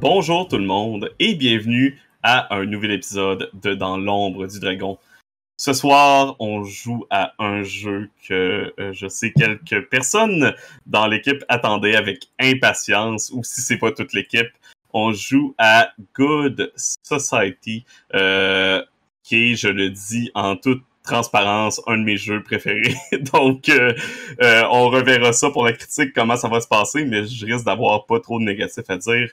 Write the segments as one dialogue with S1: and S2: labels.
S1: Bonjour tout le monde et bienvenue à un nouvel épisode de Dans l'ombre du dragon. Ce soir, on joue à un jeu que euh, je sais quelques personnes dans l'équipe attendaient avec impatience, ou si c'est pas toute l'équipe, on joue à Good Society, euh, qui est, je le dis en toute transparence, un de mes jeux préférés. Donc, euh, euh, on reverra ça pour la critique, comment ça va se passer, mais je risque d'avoir pas trop de négatifs à dire.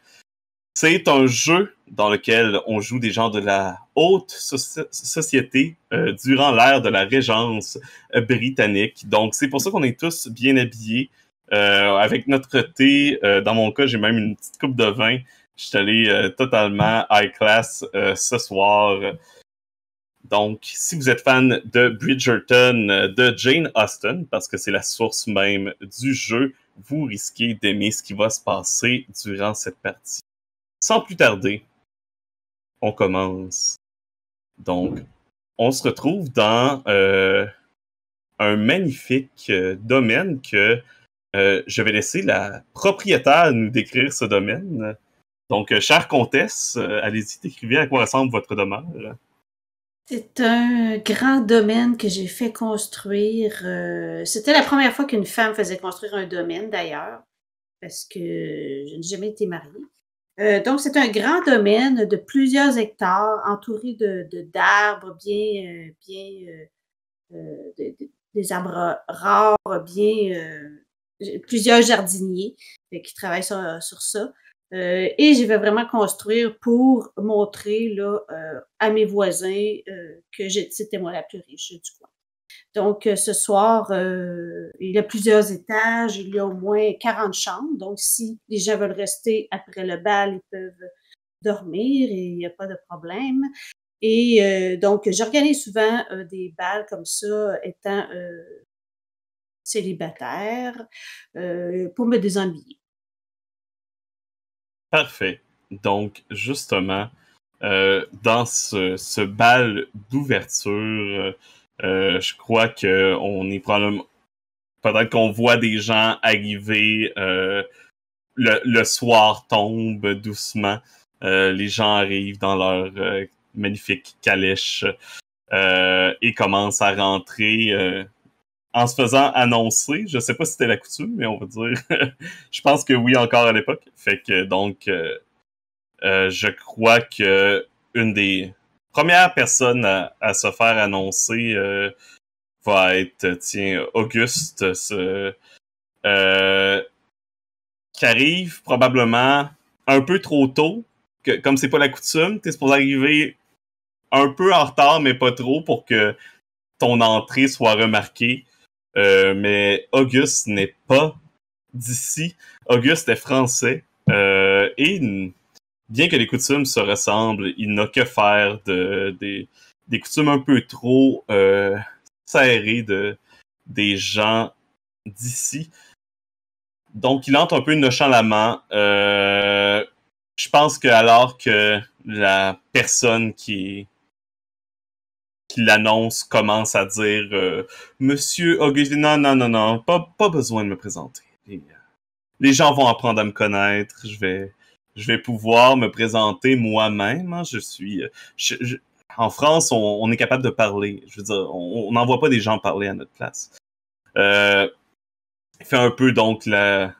S1: C'est un jeu dans lequel on joue des gens de la haute société durant l'ère de la régence britannique. Donc, c'est pour ça qu'on est tous bien habillés. avec notre thé, dans mon cas, j'ai même une petite coupe de vin. Je suis allé euh, totalement high class euh, ce soir. Donc, si vous êtes fan de Bridgerton, euh, de Jane Austen, parce que c'est la source même du jeu, vous risquez d'aimer ce qui va se passer durant cette partie. Sans plus tarder, on commence. Donc, on se retrouve dans un magnifique domaine que je vais laisser la propriétaire nous décrire ce domaine. Donc, euh, chère comtesse, euh, allez-y, écrivez à quoi ressemble votre domaine.
S2: C'est un grand domaine que j'ai fait construire. Euh, c'était la première fois qu'une femme faisait construire un domaine, d'ailleurs, parce que je n'ai jamais été mariée. donc, c'est un grand domaine de plusieurs hectares, entouré de d'arbres bien, bien des arbres rares, bien plusieurs jardiniers qui travaillent sur, sur ça. Euh, et je vais vraiment construire pour montrer là, euh, à mes voisins euh, que c'était moi la plus riche du coin. Donc, ce soir, il y a plusieurs étages, il y a au moins 40 chambres. Donc, si les gens veulent rester après le bal, ils peuvent dormir et il n'y a pas de problème. Et donc, j'organise souvent des balles comme ça, étant célibataire, pour me déshabiller.
S1: Parfait. Donc, justement, euh, dans ce, bal d'ouverture, euh, je crois que on est probablement. Peut-être qu'on voit des gens arriver. Euh, le, le, soir tombe doucement. les gens arrivent dans leur magnifique calèche et commencent à rentrer en se faisant annoncer. Je sais pas si c'était la coutume, mais on va dire. je pense que oui, encore à l'époque. Fait que donc, euh, euh, je crois que une des premières personnes à, se faire annoncer euh, va être, tiens, Auguste, qui arrive probablement un peu trop tôt. Que, comme c'est pas la coutume, es supposé arriver un peu en retard, mais pas trop pour que ton entrée soit remarquée. Euh, mais Auguste n'est pas d'ici. Auguste est français. Euh, et bien que les coutumes se ressemblent, il n'a que faire des, coutumes un peu trop euh, serrées de, des gens d'ici. Donc, il entre un peu nochant la main. je pense que alors que la personne qui l'annonce commence à dire euh, Monsieur Augustin, non, non, non, non, pas, pas besoin de me présenter. Euh, les gens vont apprendre à me connaître, je vais, je vais pouvoir me présenter moi-même. Hein. Je suis. Euh, en France, on, est capable de parler. Je veux dire, on n'envoie pas des gens parler à notre place. fait un peu donc la,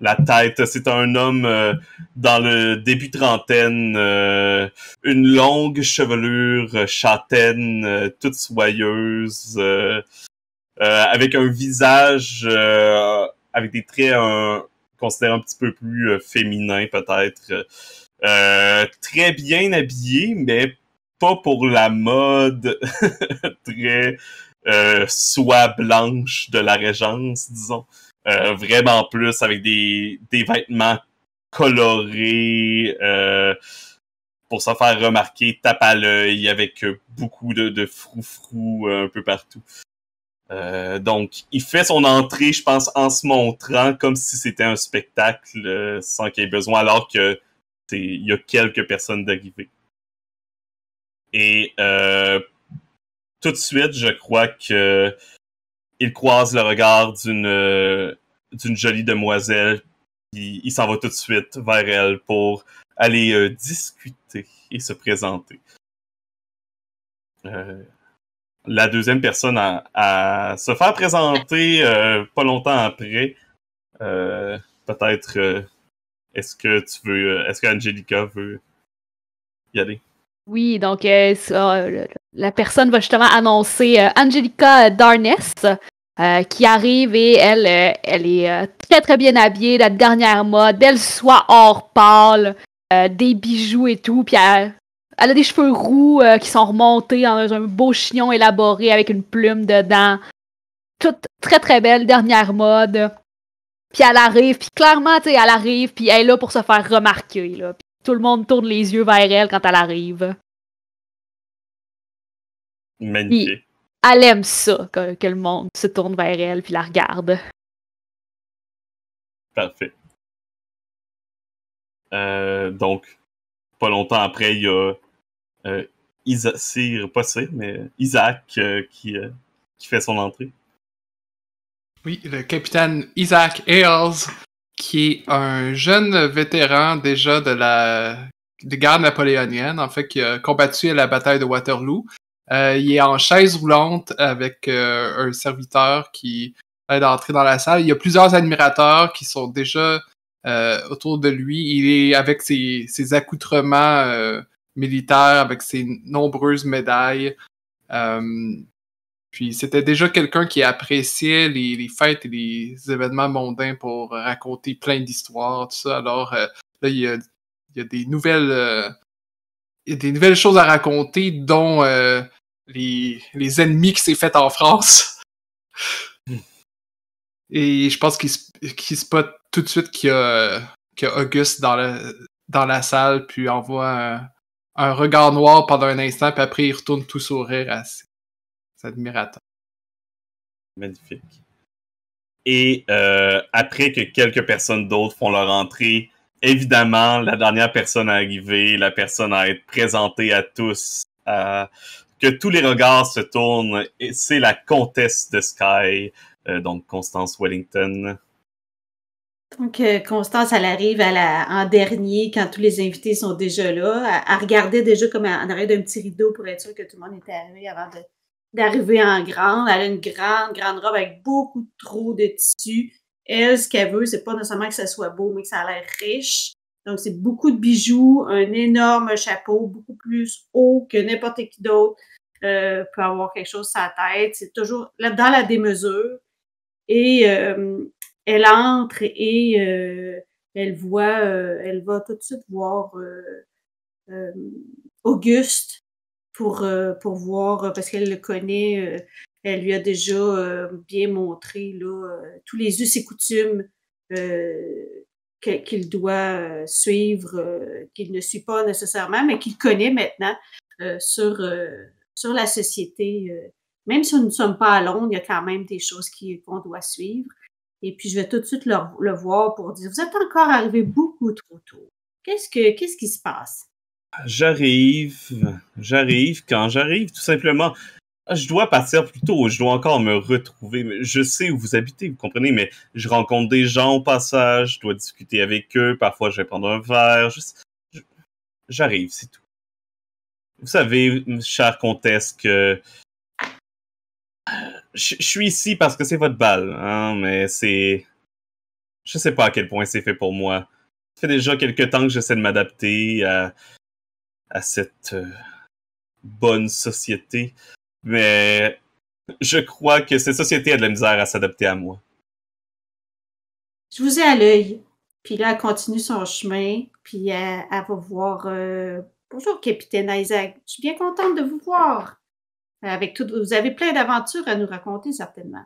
S1: la tête. C'est un homme euh, dans le début trentaine, euh, une longue chevelure châtaine, euh, toute soyeuse, avec un visage avec des traits considérés un petit peu plus féminins peut-être. très bien habillé, mais pas pour la mode très soie blanche de la régence, disons. Euh, vraiment plus avec des, des vêtements colorés euh, pour se faire remarquer, tape à l'œil avec beaucoup de, de froufrou euh, un peu partout. donc, il fait son entrée, je pense, en se montrant comme si c'était un spectacle sans qu'il y ait besoin, alors que il y a quelques personnes d'arrivée. Et tout de suite, je crois que il croise le regard d'une euh, jolie demoiselle. Il, s'en va tout de suite vers elle pour aller euh, discuter et se présenter. Euh, la deuxième personne à, à se faire présenter pas longtemps après, peut-être est-ce que tu veux, est-ce que veut y aller?
S3: Oui, donc euh, la personne va justement annoncer euh, Angelica Darness. Euh, qui arrive et elle, elle est très très bien habillée, la dernière mode, belle soit hors pâle, des bijoux et tout, puis elle, a des cheveux roux qui sont remontés dans un beau chignon élaboré avec une plume dedans. Toute très très belle, dernière mode. Puis elle arrive, puis clairement, tu sais, elle arrive, puis elle est là pour se faire remarquer, là tout le monde tourne les yeux vers elle quand elle arrive.
S4: Magnifique. elle aime ça, que, le monde se tourne vers elle puis la regarde.
S1: Parfait. Euh, donc, pas longtemps après, il y a euh, Isaac, pas mais Isaac euh, qui, fait son entrée.
S5: Oui, le capitaine Isaac Ayles qui est un jeune vétéran déjà de la de guerre napoléonienne, en fait, qui a combattu à la bataille de Waterloo. Euh, il est en chaise roulante avec euh, un serviteur qui aide à entrer dans la salle. Il y a plusieurs admirateurs qui sont déjà euh, autour de lui. Il est avec ses, accoutrements militaires, avec ses nombreuses médailles. Puis c'était déjà quelqu'un qui appréciait les, fêtes et les événements mondains pour raconter plein d'histoires, tout ça. Alors euh, là, il y, a, des nouvelles. Euh, des nouvelles choses à raconter, dont euh, les, ennemis qui s'est fait en France. Hmm. et je pense qu'il se spot tout de suite qu'il y, a Auguste dans, dans la salle, puis envoie un, regard noir pendant un instant, puis après il retourne tout sourire à, admirateur.
S1: Magnifique. Et euh, après que quelques personnes d'autres font leur entrée, évidemment, la dernière personne à arriver, la personne à être présentée à tous, que tous les regards se tournent, c'est la comtesse de Sky, euh, donc Constance Wellington.
S2: Donc, euh, Constance, elle arrive à la, en dernier quand tous les invités sont déjà là. à regarder regardait déjà comme en arrière d'un petit rideau pour être sûr que tout le monde était arrivé avant de d'arriver en grande. Elle a une grande, grande robe avec beaucoup trop de tissu. Elle, ce qu'elle veut, c'est pas nécessairement que ça soit beau, mais que ça a l'air riche. Donc, c'est beaucoup de bijoux, un énorme chapeau, beaucoup plus haut que n'importe qui d'autre euh, peut avoir quelque chose sur sa tête. C'est toujours dans la démesure. Et euh, elle entre et euh, elle voit, euh, elle va tout de suite voir Auguste pour, euh, pour voir, euh, parce qu'elle le connaît, euh, elle lui a déjà bien montré là, tous les us et coutumes qu'il doit suivre, qu'il ne suit pas nécessairement, mais qu'il connaît maintenant sur, sur la société. même si nous ne sommes pas à Londres, il y a quand même des choses qu'on doit suivre. Et puis, je vais tout de suite le, le, voir pour dire, vous êtes encore arrivé beaucoup trop tôt. Qu'est-ce, que, qu'est-ce qui se passe?
S1: J'arrive, j'arrive, quand j'arrive, tout simplement, ah, je dois partir plus tôt, je dois encore me retrouver. Je sais où vous habitez, vous comprenez, mais je rencontre des gens au passage, je dois discuter avec eux, parfois je vais prendre un verre. J'arrive, c'est tout. Vous savez, chère comtesse, que euh, je, suis ici parce que c'est votre balle, hein, mais c'est... Je sais pas à quel point c'est fait pour moi. Ça fait déjà quelques temps que j'essaie de m'adapter à à cette euh, bonne société. Mais je crois que cette société a de la misère à s'adapter à moi.
S2: Je vous ai à l'œil. Puis là, elle continue son chemin, puis elle, va voir. Euh, bonjour, capitaine Isaac. Je suis bien contente de vous voir. Avec vous avez plein d'aventures à nous raconter, certainement.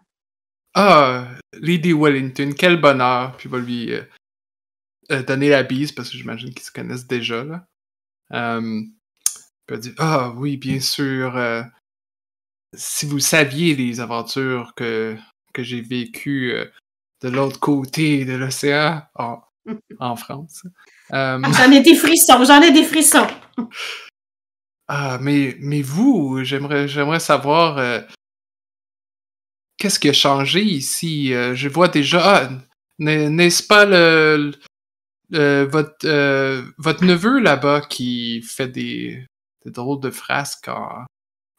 S5: Ah, Lady Wellington, quel bonheur. Puis va lui euh, donner la bise, parce que j'imagine qu'ils se connaissent déjà, là. Euh, dire Ah oui, bien sûr. Euh, si vous saviez les aventures que, que j'ai vécues euh, de l'autre côté de l'océan en, France. j'en
S2: ai des frissons, j'en ai des frissons.
S5: Ah, mais, mais vous, j'aimerais, j'aimerais savoir qu'est-ce qui a changé ici. je vois déjà, ah, n'est-ce pas le, euh, euh, votre, neveu là-bas qui fait des, drôles de frasques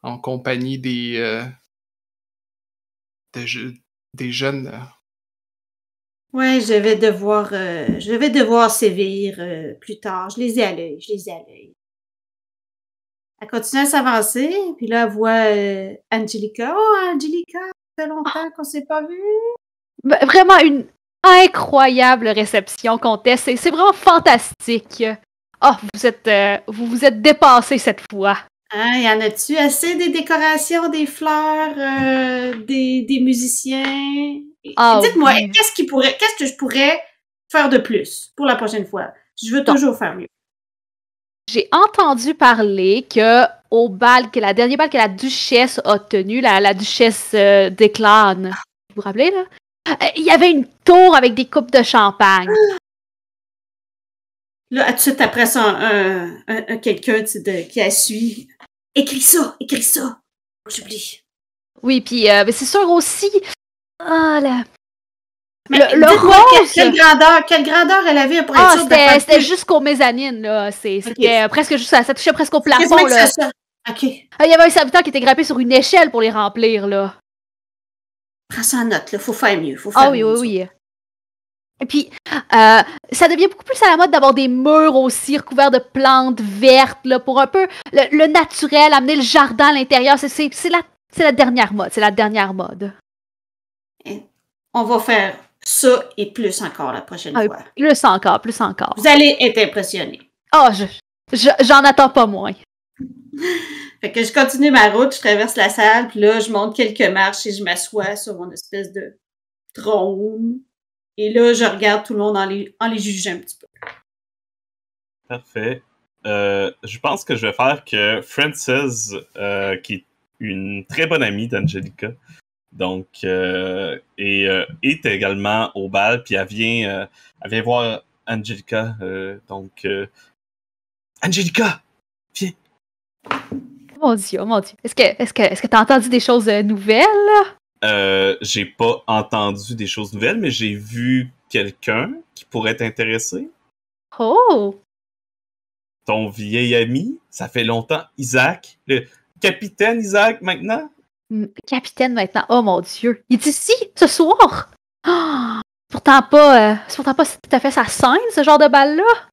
S5: en, compagnie des, euh, des, jeunes.
S6: Ouais,
S2: je vais devoir, je vais devoir sévir plus tard. Je les ai à l'œil, je les ai à l'œil. Elle continue à s'avancer, puis là, elle voit Angelica. Oh, Angelica, ça fait longtemps ah. qu'on s'est pas vu. Ben, vraiment une
S3: incroyable réception, comtesse. C'est vraiment fantastique. oh, vous êtes euh, vous, vous êtes dépassé cette fois.
S2: Il hein, y en a-tu assez des décorations, des fleurs, euh, des, musiciens? Ah dites-moi, qu'est-ce qui pourrait qu'est-ce que je pourrais faire de plus pour la prochaine fois? Je veux toujours faire mieux.
S3: J'ai entendu parler que au bal, que la dernière bal que la duchesse a tenu, la, duchesse euh, vous vous rappelez, là? Euh, il y avait une tour avec des coupes de champagne.
S2: Là, tout de suite après ça, un, quelqu'un qui a suivi. Écris ça, écris ça.
S6: J'oublie.
S3: Oui, puis euh, c'est sûr aussi. Ah là. le, Quelle, grandeur, quelle grandeur elle avait pour ah, C'était jusqu'aux mezzanines, là. C'était euh, presque juste ça. touchait presque au plafond, là. OK. Il y avait un serviteur qui était grimpé sur une échelle pour les remplir,
S2: là. Prends ça en note, il faut faire mieux. Faut ah faire ah oui, oui, oui.
S3: Et puis, euh, ça devient beaucoup plus à la mode d'avoir des murs aussi recouverts de plantes vertes, là, pour un peu le, naturel, amener le jardin à l'intérieur. C'est la, la dernière mode, c'est la dernière mode.
S2: on va faire ça et plus encore la prochaine ah fois.
S3: Plus encore, plus encore. Vous allez
S2: être impressionnés.
S3: Oh, j'en attends pas moins.
S2: fait que je continue ma route, je traverse la salle, puis là, je monte quelques marches et je m'assois sur mon espèce de trône. Et là, je regarde tout le monde en les, en les jugeant un petit peu.
S1: Parfait. Euh, je pense que je vais faire que Frances, euh, qui est une très bonne amie d'Angelica, donc, euh, et, est également au bal, puis elle vient, elle vient voir Angelica. donc, Angelica, viens,
S3: Oh mon Dieu, oh mon Dieu. Est-ce que est-ce que est-ce t'as entendu des choses euh, nouvelles?
S1: Euh, j'ai pas entendu des choses nouvelles, mais j'ai vu quelqu'un qui pourrait t'intéresser. Oh! Ton vieil ami, ça fait longtemps, Isaac, le capitaine Isaac maintenant? Mm,
S3: capitaine maintenant, oh mon Dieu! Il est ici, ce soir! Ah! pourtant pas, euh, pourtant pas tout à fait sa scène, ce genre de balle-là!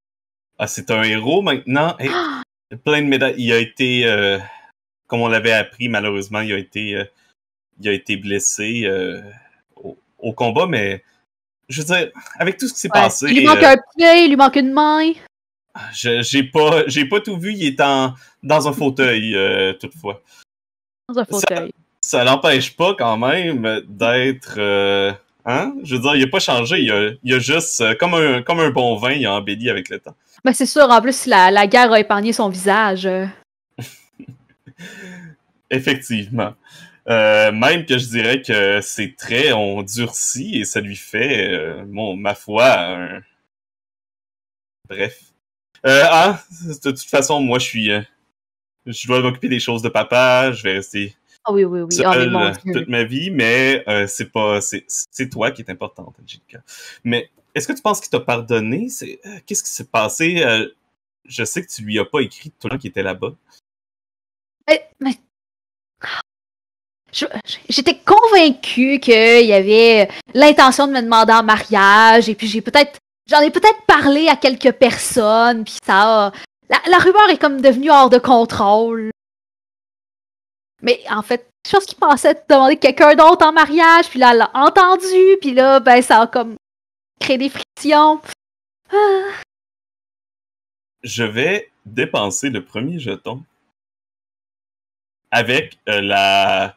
S1: Ah, c'est un héros maintenant! Ah! plein de médailles. Il a été, euh, comme on l'avait appris, malheureusement, il a été, euh, il a été blessé euh, au, combat, mais je veux dire, avec tout ce qui s'est passé. Il lui manque un
S3: pied, il lui manque une main.
S1: J'ai pas, pas tout vu. Il est dans un fauteuil, toutefois.
S4: Dans un fauteuil.
S1: Ça, l'empêche pas quand même d'être. hein? Je veux dire, il a pas changé. Il a, a juste, comme un, comme un bon vin, il a embelli avec le temps.
S3: Mais ben, c'est sûr, en plus, la, guerre a épargné son visage.
S1: Effectivement. Euh, même que je dirais que ses traits ont durci et ça lui fait, euh, mon, ma foi, un... bref. Euh, ah, de toute façon, moi, je suis, je dois m'occuper des choses de papa. Je vais rester
S6: ah oui, oui,
S4: oui.
S1: Oh, toute ma vie, mais c'est pas, c'est toi qui est importante, Jika. Mais est-ce que tu penses qu'il t'a pardonné? Euh, qu'est-ce qui s'est passé? Euh, je sais que tu lui as pas écrit tout le temps qu'il était là-bas.
S4: Euh, mais,
S3: j'étais convaincue qu'il y avait l'intention de me demander en mariage, et puis j'ai peut-être, j'en ai peut-être parlé à quelques personnes, puis ça, a... la, rumeur est comme devenue hors de contrôle. Mais en fait, je pense qu'il pensait de demander quelqu'un d'autre en mariage, puis là, elle l'a entendu, puis là, ben, ça a comme
S4: créer des frictions. Ah.
S1: Je vais dépenser le premier jeton avec euh, la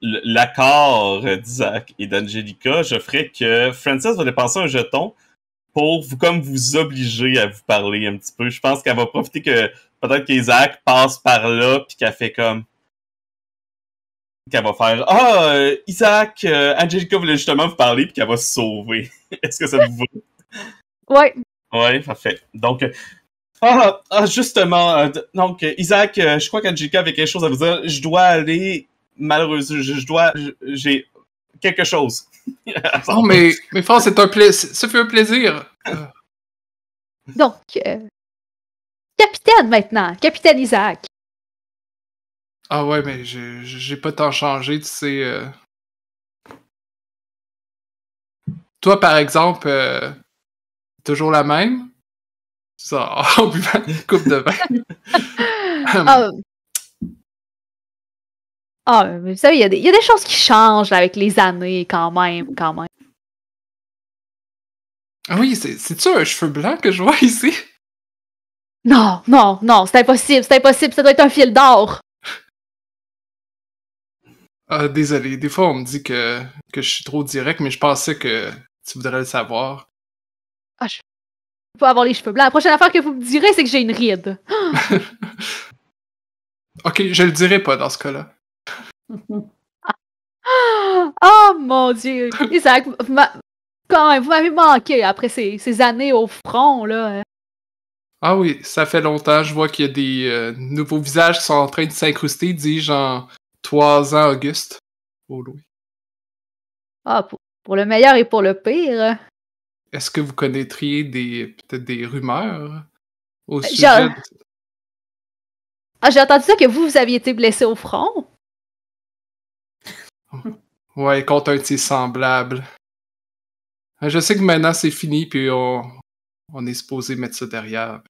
S1: l'accord d'Isaac et d'Angelica, je ferai que Frances va dépenser un jeton pour vous, comme vous obliger à vous parler un petit peu. Je pense qu'elle va profiter que peut-être qu'Isaac passe par là puis qu'elle fait comme qu'elle va faire Ah, euh, Isaac, euh, Angelica voulait justement vous parler, puis qu'elle va se sauver. Est-ce que ça vous va? Ouais. Ouais, parfait. Donc, euh, ah, ah, justement, donc Isaac, je crois qu'Angelica avait quelque chose à vous dire. Je dois aller,
S5: malheureusement, je, dois, j'ai quelque chose. non, mais, mais France, c'est un plaisir, ça fait un plaisir.
S3: donc,
S4: capitaine maintenant, capitaine Isaac.
S5: Ah ouais, mais j'ai pas tant
S4: changé, tu sais. Euh. Toi, par
S5: exemple, euh, toujours la même? Ça, une coupe de vin. Ah,
S4: ah, mais
S3: vous savez, il y, y, a des choses qui changent avec les années, quand même, quand même.
S4: Ah oui, c'est-tu un cheveu blanc que je vois ici? Non, non, non, c'est impossible, c'est impossible, ça doit être un fil d'or!
S5: Ah, désolé. Des fois, on me dit que, que je suis trop direct, mais je pensais que tu voudrais le savoir.
S3: Ah, je peux avoir les cheveux blancs. La prochaine affaire que vous me direz, c'est que j'ai une ride.
S5: ok, je le dirai pas dans ce cas-là.
S3: oh mon Dieu! Isaac, quand même, vous m'avez manqué après ces, années au front, là.
S5: Ah oui, ça fait longtemps. Je vois qu'il y a des euh, nouveaux visages qui sont en train de s'incruster, dis-je en, trois ans, Auguste, au oh, Louis.
S3: Ah, pour, le meilleur et pour le pire.
S5: Est-ce que vous connaîtriez des peut-être des rumeurs au ben, sujet
S4: ah, j'ai entendu ça que vous, vous aviez été blessé au front.
S5: ouais, contre un petit semblable. Ben, je sais que maintenant c'est fini, puis on, on est supposé mettre ça derrière.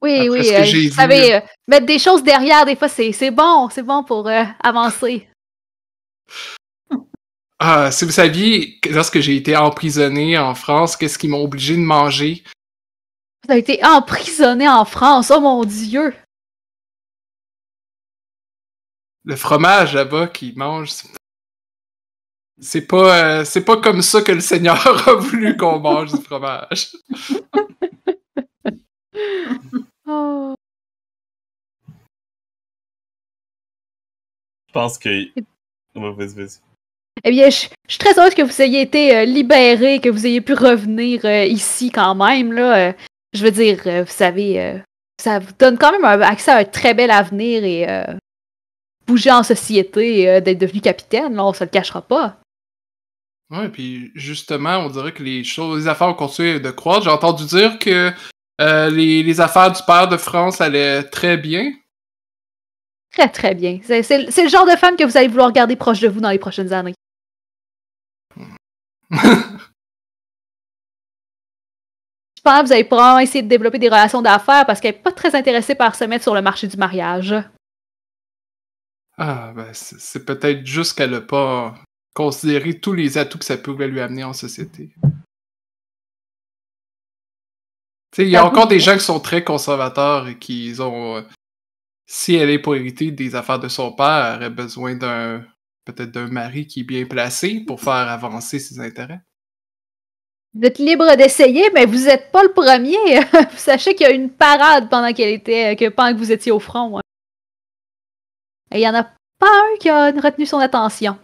S4: Oui, oui, euh, euh, euh, mettre des choses derrière, des fois, c'est
S3: bon, c'est bon pour avancer.
S5: Ah, si vous saviez, lorsque j'ai été emprisonné en France, qu'est-ce qu'ils m'ont obligé de manger?
S4: Vous avez été emprisonné en France, oh mon Dieu!
S5: Le fromage là-bas qu'ils mangent, c'est pas, c'est pas comme ça que le Seigneur a voulu qu'on mange du fromage.
S4: Je pense que. Eh bien, je, suis
S3: très heureuse que vous ayez été euh, libéré, que vous ayez pu revenir euh, ici quand même. Là, euh, je veux dire, vous savez, ça vous donne quand même accès à un très bel avenir et bouger en société, d'être devenu capitaine, là, on se le cachera pas.
S5: Oui, puis justement, on dirait que les choses, les affaires ont continué de croître. J'ai entendu dire que euh, les, affaires du père de France allaient très bien.
S4: Très, très bien. C'est, le genre de femme que vous allez vouloir garder proche de vous dans les prochaines années. Je pense que vous allez probablement
S3: essayer de développer des relations d'affaires parce qu'elle n'est pas très intéressée par se mettre sur le marché du mariage.
S5: Ah, ben, c'est, c'est peut-être juste qu'elle n'a pas considéré tous les atouts que ça pouvait lui amener en société. Il y a encore des gens qui sont très conservateurs et qui ont. Euh, si elle est pour hériter des affaires de son père, elle aurait besoin d'un. Peut-être d'un mari qui est bien placé pour faire avancer ses intérêts.
S3: Vous êtes libre d'essayer, mais vous n'êtes pas le premier. vous sachez qu'il y a eu une parade pendant qu'elle était, que pendant que vous étiez au front. Hein. il n'y en a pas un qui a retenu son attention.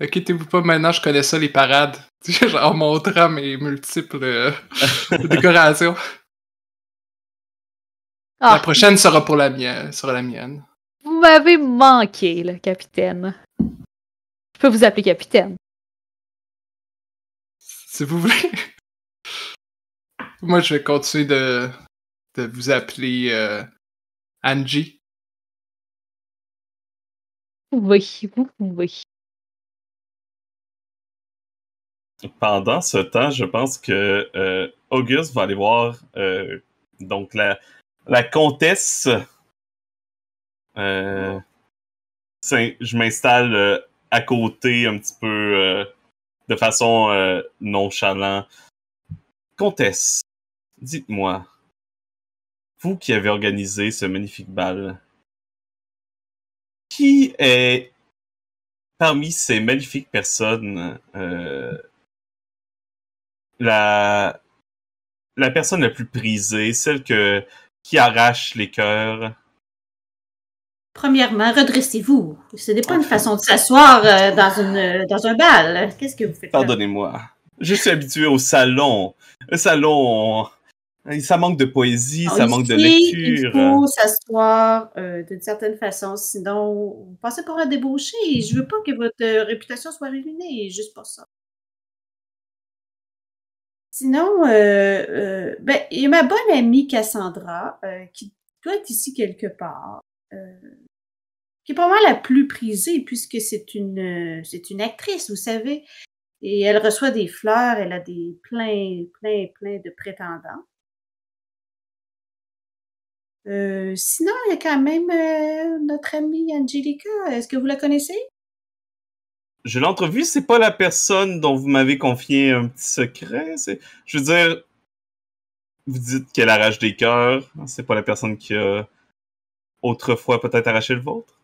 S5: Inquiétez-vous pas, maintenant je connais ça, les parades. en montrant mes multiples euh, décorations. La ah. prochaine sera pour la mienne. la mienne.
S6: Vous
S3: m'avez manqué, le capitaine. Je peux vous appeler capitaine.
S4: Si vous voulez. Moi, je vais continuer de, vous appeler euh, Angie. Oui, oui,
S1: Pendant ce temps, je pense que euh, Auguste va aller voir euh, donc la, la comtesse. Euh, je m'installe euh, à côté un petit peu euh, de façon nonchalante. Comtesse, dites-moi, vous qui avez organisé ce magnifique bal, qui est parmi ces magnifiques personnes la, la personne la plus prisée, celle que qui arrache les cœurs.
S4: Premièrement,
S2: redressez-vous. Ce n'est pas une façon de s'asseoir euh, dans, une, euh, dans un bal. Qu'est-ce que vous
S1: faites? Pardonnez-moi. Je suis habitué au salon. Le salon, euh, ça manque de poésie, ça manque de lecture. Il faut
S2: s'asseoir d'une certaine façon, sinon vous pensez qu'on un débauché. Je veux pas que votre réputation soit ruinée, juste pour ça. Sinon, euh, euh, ben, il y a ma bonne amie Cassandra, euh, qui doit être ici quelque part, qui est pour moi la plus prisée, puisque c'est une, une actrice, vous savez. Et elle reçoit des fleurs, elle a des plein, plein, plein de prétendants. sinon, il y a quand même notre amie Angelica. Est-ce que vous la connaissez?
S1: je l'entrevue, c'est pas la personne dont vous m'avez confié un petit secret. Je veux dire, vous dites qu'elle arrache des cœurs. C'est pas la personne qui a autrefois peut-être arraché le vôtre.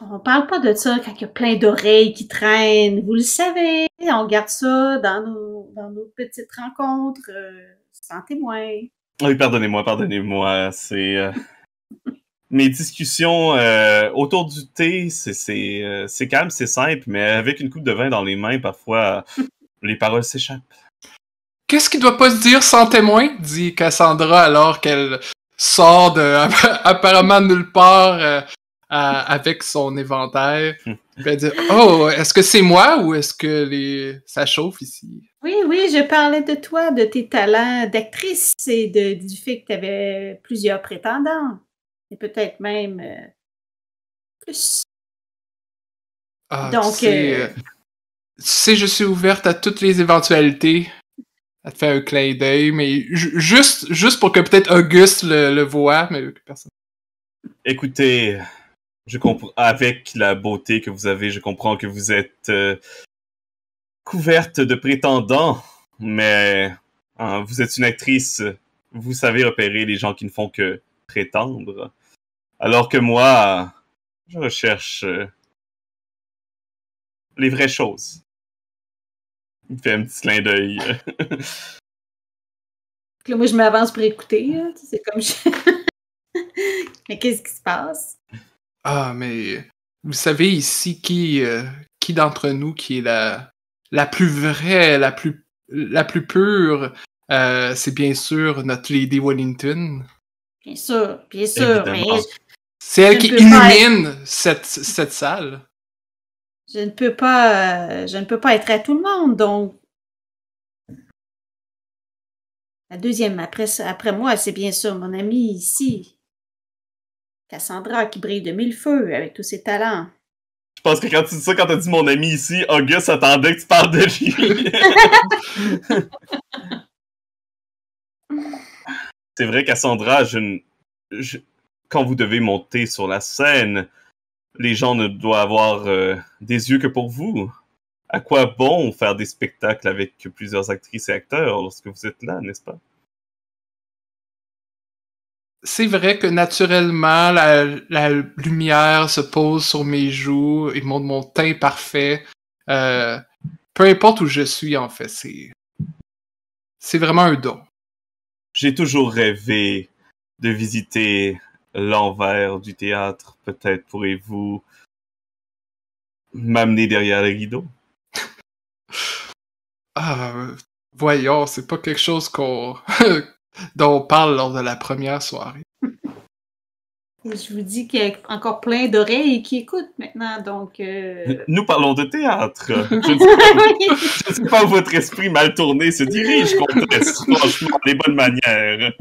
S4: On parle pas de ça quand il y a plein d'oreilles qui traînent. Vous le savez, on garde ça dans
S2: nos, dans nos petites rencontres. Euh, sans témoin.
S1: Ah oui, pardonnez-moi, pardonnez-moi. C'est. Euh, mes discussions euh, autour du thé, euh, c'est calme, c'est simple, mais avec une coupe de vin dans les mains, parfois, les paroles s'échappent.
S5: Qu'est-ce qui doit pas se dire sans témoin dit Cassandra alors qu'elle sort de apparemment nulle part euh, avec son éventail. Hmm. elle Oh, est-ce que c'est moi ou est-ce que les... ça chauffe ici
S2: Oui, oui, je parlais de toi, de tes talents d'actrice et de, du fait que tu avais plusieurs prétendants et peut-être même euh, plus.
S5: Ah, Donc, c'est, euh, euh, tu je suis ouverte à toutes les éventualités, à te faire un clin d'œil, mais juste, juste pour que peut-être Auguste le, voie mais personne.
S1: Écoutez, je comprends, avec la beauté que vous avez, je comprends que vous êtes couverte de prétendants, mais hein, vous êtes une actrice, vous savez repérer les gens qui ne font que prétendre. Alors que moi, je recherche euh,
S4: les vraies choses. Il fait un petit clin
S5: d'œil.
S4: moi, je m'avance pour écouter. C'est comme
S2: mais qu'est-ce qui se passe?
S5: Ah, mais vous savez ici qui, euh, qui d'entre nous qui est la, la plus vraie, la plus, la plus pure, euh, c'est bien sûr notre Lady Wellington.
S2: Bien sûr, bien
S5: sûr, mais. C'est elle qui illumine cette, cette, salle.
S2: Je ne peux pas euh, je ne peux pas être à tout le monde, donc. La deuxième après, après moi, c'est bien sûr mon amie ici. Cassandra qui brille de mille feux avec tous ses talents.
S1: Je pense que quand tu dis ça, quand as dit mon ami ici, August attendait que tu parles de lui. c'est vrai Cassandra, je, quand vous devez monter sur la scène, les gens ne doivent avoir euh, des yeux que pour vous. À quoi bon faire des spectacles avec plusieurs actrices et acteurs lorsque vous êtes là, n'est-ce pas?
S5: C'est vrai que naturellement, la, lumière se pose sur mes joues et montre mon teint parfait. Euh, peu importe où je suis, en fait, c'est vraiment un don.
S1: J'ai toujours rêvé de visiter l'envers du théâtre. Peut-être pourrez-vous m'amener derrière le guidon?
S5: Ah, voyons, c'est pas quelque chose qu'on dont on parle lors de la première soirée
S2: je vous dis qu'il y a encore plein d'oreilles qui écoutent maintenant, donc... Euh,
S1: Nous parlons de théâtre. Je
S2: ne,
S1: sais pas, où votre esprit mal tourné se dirige, contre les bonnes manières.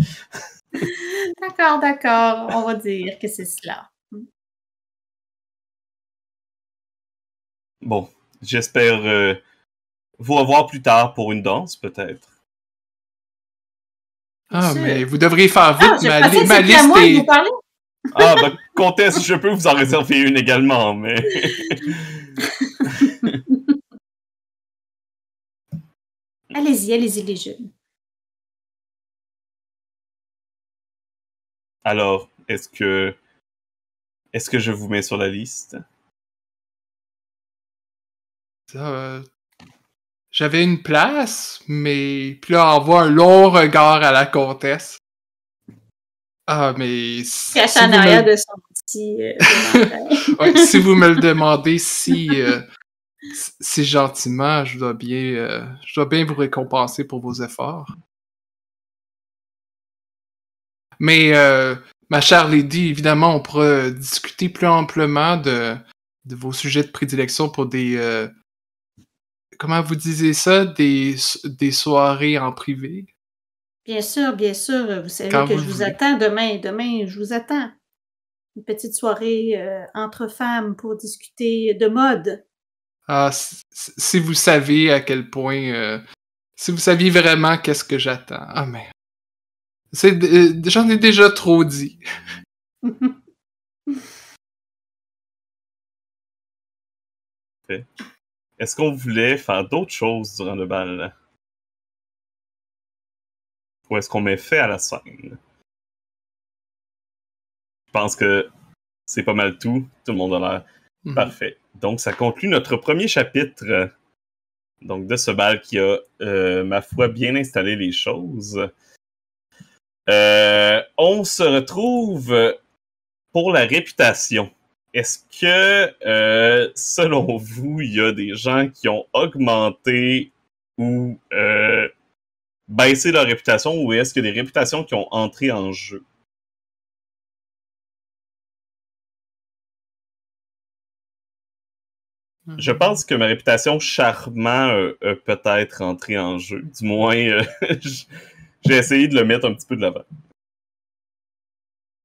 S4: d'accord, d'accord. On va dire que c'est cela.
S1: Bon, j'espère euh, vous revoir plus tard pour une danse, peut-être.
S4: Ah, mais vous devriez faire vite. Ah, ma,
S1: ma liste ah, bah, ben, comtesse, je peux vous en réserver une également, mais.
S4: allez-y, allez-y, les jeunes. Alors, est-ce que. Est-ce que je vous mets sur la liste? Euh, j'avais une place,
S5: mais puis là, voit un long regard à la comtesse. Ah, mais. Si, de euh, si vous me le demandez, euh, si, si gentiment, je dois, bien, euh, je dois bien vous récompenser pour vos efforts. Mais, ma chère Lady, évidemment, on pourra discuter plus amplement de, de vos sujets de prédilection pour des. comment vous disiez ça Des, des soirées en privé
S2: Bien sûr, bien sûr. Euh, vous savez que je vous attends demain. Demain, je vous attends. Une petite soirée euh, entre femmes pour discuter de mode.
S5: Ah, si vous savez à quel point. Euh, si vous saviez vraiment qu'est-ce que j'attends. Ah, merde. J'en ai déjà
S4: trop dit. Est-ce qu'on voulait faire d'autres choses durant le bal? Ou est-ce qu'on met fait à la scène?
S1: Je pense que c'est pas mal tout. Tout le monde a l'air mhm. parfait. Donc, ça conclut notre premier chapitre euh, donc de ce bal qui a, euh, ma foi, bien installé les choses. Euh, on se retrouve pour la réputation. Est-ce que, selon vous, il y a des gens qui ont augmenté ou baisser leur réputation ou est-ce que des réputations qui ont entré en jeu? Mm-hmm. Je pense que ma réputation charmante euh, a peut-être entrée en jeu. Du moins, euh, j'ai essayé de le mettre un petit peu de l'avant.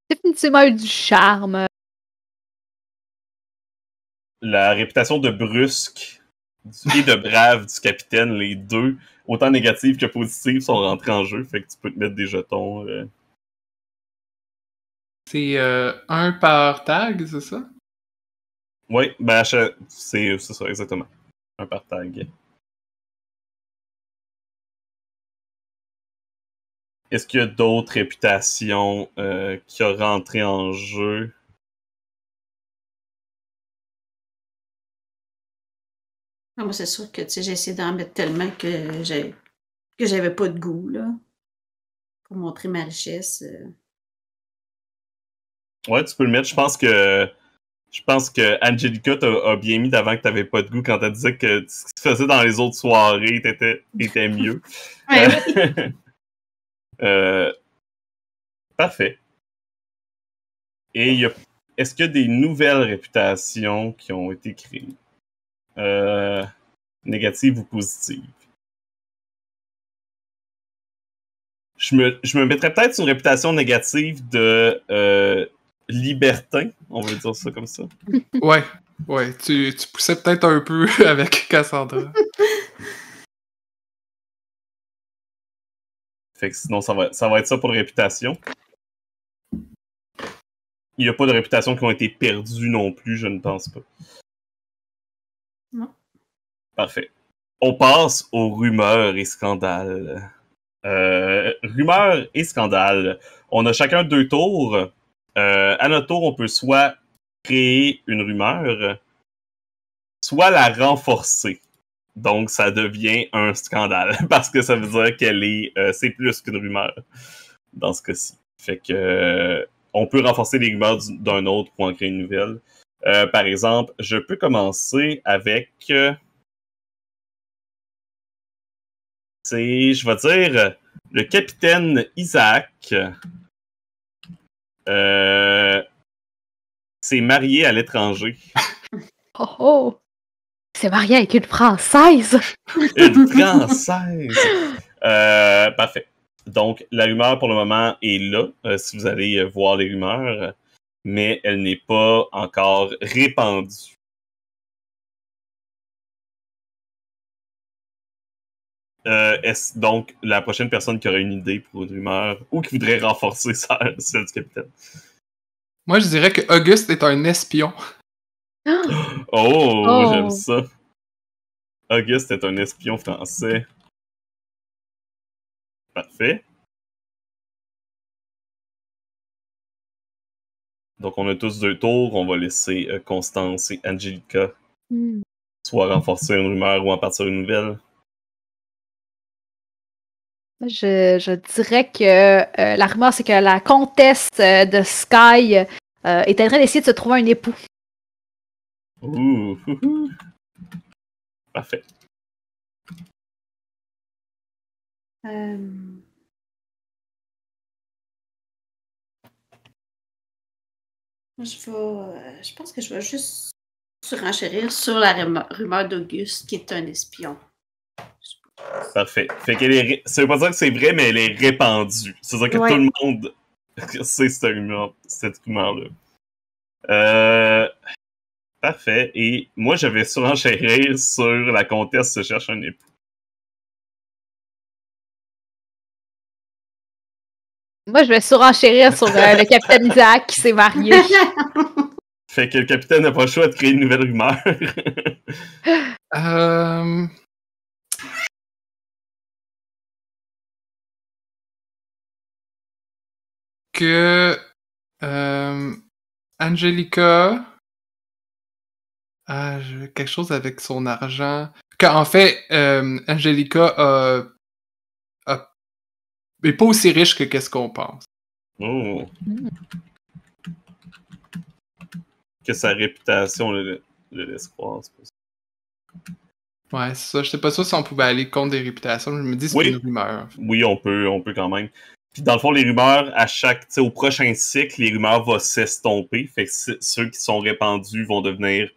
S4: Définitivement du charme.
S1: La réputation de brusque du pied de brave du capitaine, les deux, autant négatives que positives, sont rentrés en jeu. Fait que tu peux te mettre des jetons. Euh.
S5: C'est euh, un par tag, c'est ça?
S1: Oui, ben,
S4: c'est ça, exactement. Un par tag. Est-ce qu'il y a d'autres réputations euh, qui ont rentré en jeu? Ah, moi, c'est sûr que j'ai essayé d'en mettre tellement que j'ai
S2: que j'avais pas de goût, là, pour montrer ma richesse. Euh.
S1: Ouais, tu peux le mettre. Je pense que je pense que Angelica t'a bien mis d'avant que t'avais pas de goût quand elle disait que ce que tu faisais dans les autres soirées était mieux. Euh, euh, parfait. Et est-ce qu'il y a des nouvelles réputations qui ont été créées? Euh, négative ou positive Je me, mettrais peut-être une réputation négative de euh, libertin, on veut dire ça comme ça.
S5: Ouais, ouais, tu, tu poussais peut-être un peu avec Cassandra.
S1: fait que sinon, ça va, ça va être ça pour réputation. Il n'y a pas de réputation qui ont été perdues non plus, je ne pense pas. Parfait. On passe aux rumeurs et scandales. Euh, rumeurs et scandales. On a chacun deux tours. Euh, à notre tour, on peut soit créer une rumeur, soit la renforcer. Donc, ça devient un scandale parce que ça veut dire qu'elle est, euh, c'est plus qu'une rumeur dans ce cas-ci. Fait que on peut renforcer les rumeurs d'un autre pour en créer une nouvelle. par exemple, je peux commencer avec C'est, je vais dire, le capitaine Isaac. Euh, s'est marié à l'étranger.
S3: Oh oh! C'est marié avec une Française!
S1: une Française! Euh, parfait. Donc, la rumeur pour le moment est là, euh, si vous allez voir les rumeurs, mais elle n'est pas encore répandue. Euh, est-ce donc la prochaine personne qui aurait une idée pour une rumeur ou qui voudrait renforcer ça, celle du capitaine? Moi, je dirais que Auguste est un espion. Oh, oh, j'aime ça. Auguste est un espion français. Parfait. Donc, on a tous deux tours. On va laisser euh, Constance et Angelica hmm. soit renforcer une rumeur ou en partir une nouvelle.
S3: Je, dirais que euh, la rumeur, c'est que la comtesse
S4: euh, de Sky euh, est en train d'essayer de se trouver un époux.
S6: Ouh, Parfait.
S4: Je Je pense que je vais juste
S2: surenchérir sur la rumeur d'Auguste qui est un espion.
S1: Parfait. Fait qu'elle est. c'est Ça veut pas dire que c'est vrai, mais elle est répandue. C'est-à-dire que tout le monde sait cette rumeur, cette rumeur-là. Euh... Parfait. Et moi, je vais surenchérir sur la comtesse se cherche un époux.
S4: Moi, je vais surenchérir sur euh, le capitaine Isaac qui s'est marié.
S1: fait que le capitaine n'a pas le choix de créer une nouvelle rumeur.
S4: euh... que
S5: euh, Angelica a quelque chose avec son argent. en fait, euh, Angelica a, pas aussi riche que qu'est-ce qu'on pense. Oh.
S1: Que sa réputation le, laisse croire.
S5: Ouais, c'est ça. Je sais pas sûr si on pouvait aller contre des réputations. Je me dis c'est une rumeur. Oui, on
S1: peut, on peut quand
S5: même. Puis dans le fond, les rumeurs, à chaque, au prochain
S1: cycle, les rumeurs vont s'estomper. Fait que ceux qui sont répandus vont devenir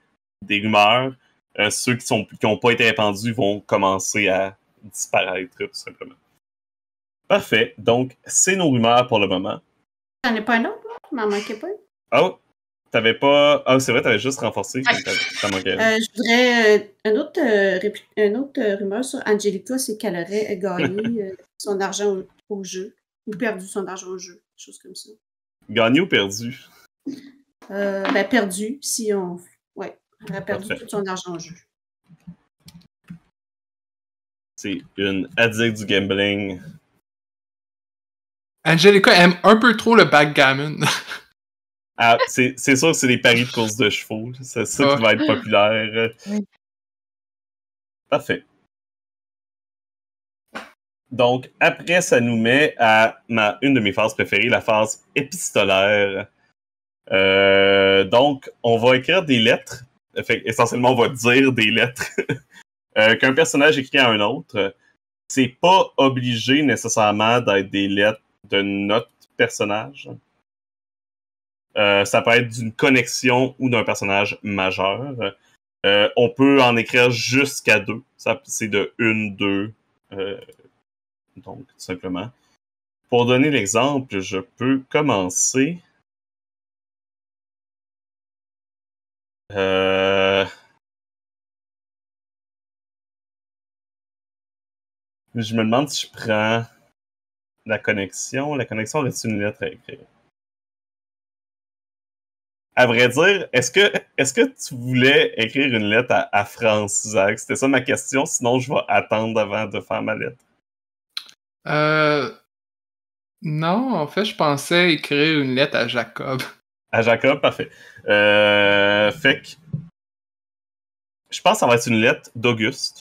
S1: des rumeurs. Euh, ceux qui n'ont qui pas été répandus vont commencer à disparaître, tout simplement. Parfait. Donc, c'est nos rumeurs pour le moment.
S2: T'en as pas un autre, M'en manquais pas.
S1: Oh! T'avais pas. Ah, c'est vrai, t'avais juste renforcé. Ah. Euh,
S2: je voudrais. Euh, autre, euh, autre rumeur sur Angelica, c'est qu'elle aurait gagné son argent au jeu ou perdu son argent au jeu, choses comme ça.
S1: Gagné ou perdu?
S2: Euh, ben, perdu, si on. Ouais, on a perdu
S1: tout son argent au jeu. C'est une addict du gambling. Angelica aime un peu trop le backgammon. ah, c'est sûr que c'est des paris de course de chevaux. C'est ça qui ah. va être populaire. Parfait. Donc, après, ça nous met à ma, une de mes phases préférées, la phase épistolaire. Euh, donc, on va écrire des lettres. Fait, essentiellement, on va dire des lettres euh, qu'un personnage écrit à un autre. C'est pas obligé nécessairement d'être des lettres de notre personnage. Euh, ça peut être d'une connexion ou d'un personnage majeur. on peut en écrire jusqu'à deux. C'est de une, deux, donc, tout simplement. Pour donner l'exemple, je peux commencer.
S4: Euh, je me
S1: demande si je prends la connexion. La connexion est une lettre à écrire. À vrai dire, est-ce que, est que tu voulais écrire une lettre à, à France, C'était ça ma question, sinon je vais attendre avant de faire ma lettre.
S5: Euh, non, en fait, je pensais écrire une lettre à Jacob. À Jacob, parfait. Euh, fait
S4: Je pense que ça va être une lettre d'Auguste.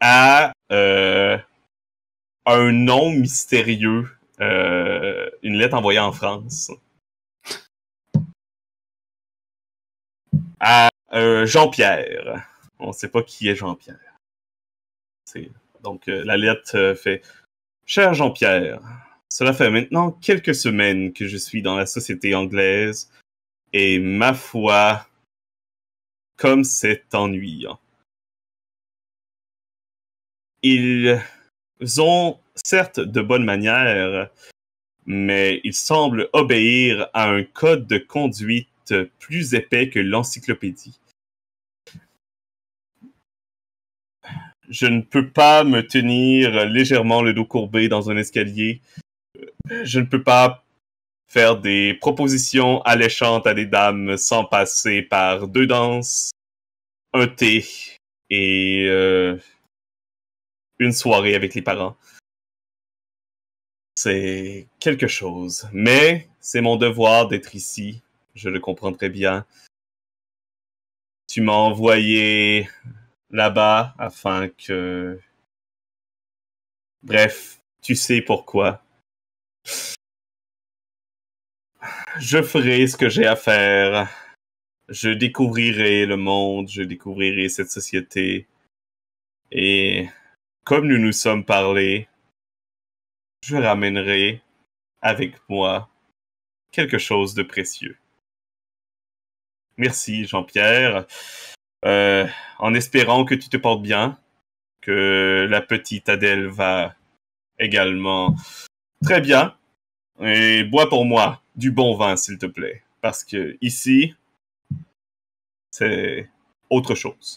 S1: À euh, un nom mystérieux. Euh, une lettre envoyée en France. À euh, Jean-Pierre. On ne sait pas qui est Jean-Pierre. Donc, euh, la lettre euh, fait Cher Jean-Pierre, cela fait maintenant quelques semaines que je suis dans la société anglaise et ma foi, comme c'est ennuyant. Ils ont certes de bonnes manières, mais ils semblent obéir à un code de conduite plus épais que l'encyclopédie. je ne peux pas me tenir légèrement le dos courbé dans un escalier. Je ne peux pas faire des propositions alléchantes à des dames sans passer par deux danses, un thé et euh, une soirée avec les parents. C'est quelque chose. Mais c'est mon devoir d'être ici. Je le comprends très bien. Tu m'as envoyé là-bas afin que... Bref, tu sais pourquoi. Je ferai ce que j'ai à faire. Je découvrirai le monde, je découvrirai cette société. Et comme nous nous sommes parlé, je ramènerai avec moi quelque chose de précieux. Merci Jean-Pierre. Euh, en espérant que tu te portes bien, que la petite Adèle va également très bien. Et bois pour moi du bon vin, s'il te plaît. Parce que ici, c'est autre chose.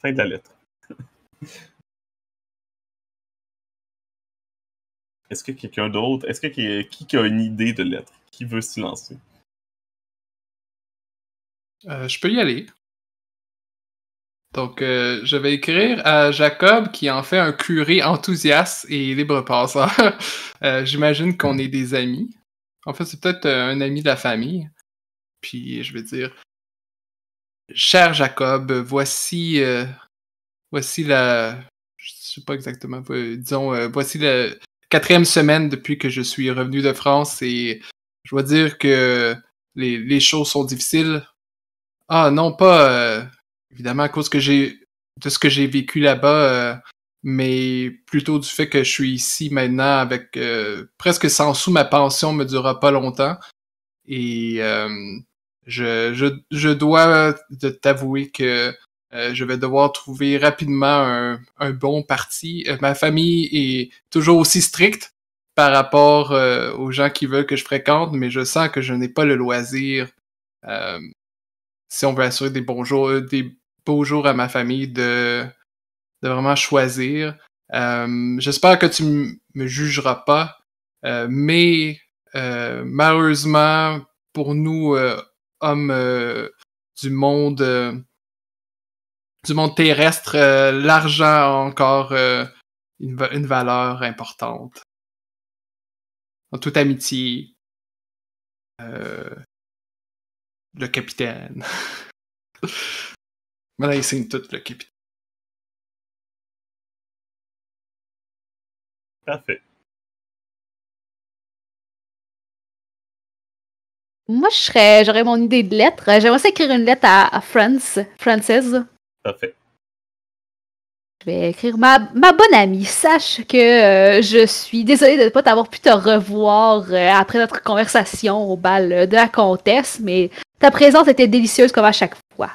S4: Fin de la lettre. Est-ce que quelqu'un d'autre, est-ce que qui, qui a une idée de lettre, qui veut se lancer? Euh, je peux y aller.
S5: Donc, euh, je vais écrire à Jacob qui en fait un curé enthousiaste et libre passeur euh, J'imagine qu'on est des amis. En fait, c'est peut-être un ami de la famille. Puis, je vais dire Cher Jacob, voici, voici la. Je sais pas exactement. disons, voici la quatrième semaine depuis que je suis revenu de France et je dois dire que les choses sont difficiles ah non, pas euh, évidemment à cause que j'ai de ce que j'ai vécu là-bas, euh, mais plutôt du fait que je suis ici maintenant avec euh, presque sans sous, ma pension me durera pas longtemps. Et je, je, je, dois t'avouer que je vais devoir trouver rapidement un, bon parti. ma famille est toujours aussi stricte par rapport aux gens qui veulent que je fréquente, mais je sens que je n'ai pas le loisir si on veut assurer des bons jours, euh, des beaux jours à ma famille, de, de vraiment choisir. Euh, j'espère que tu me jugeras pas, euh, mais malheureusement, pour nous, hommes du monde du monde terrestre, l'argent a encore une, une valeur importante. En toute amitié,
S4: euh, le capitaine. Mais là, signe tout le capitaine. Parfait. Moi, je serais, j'aurais mon idée de lettre. J'aimerais écrire une lettre à, France,
S3: Frances. Parfait. Je vais écrire ma, ma bonne amie. Sache que euh, je suis désolée de ne pas t'avoir pu te revoir euh, après notre conversation au bal de la comtesse, mais ta présence était délicieuse comme à chaque fois.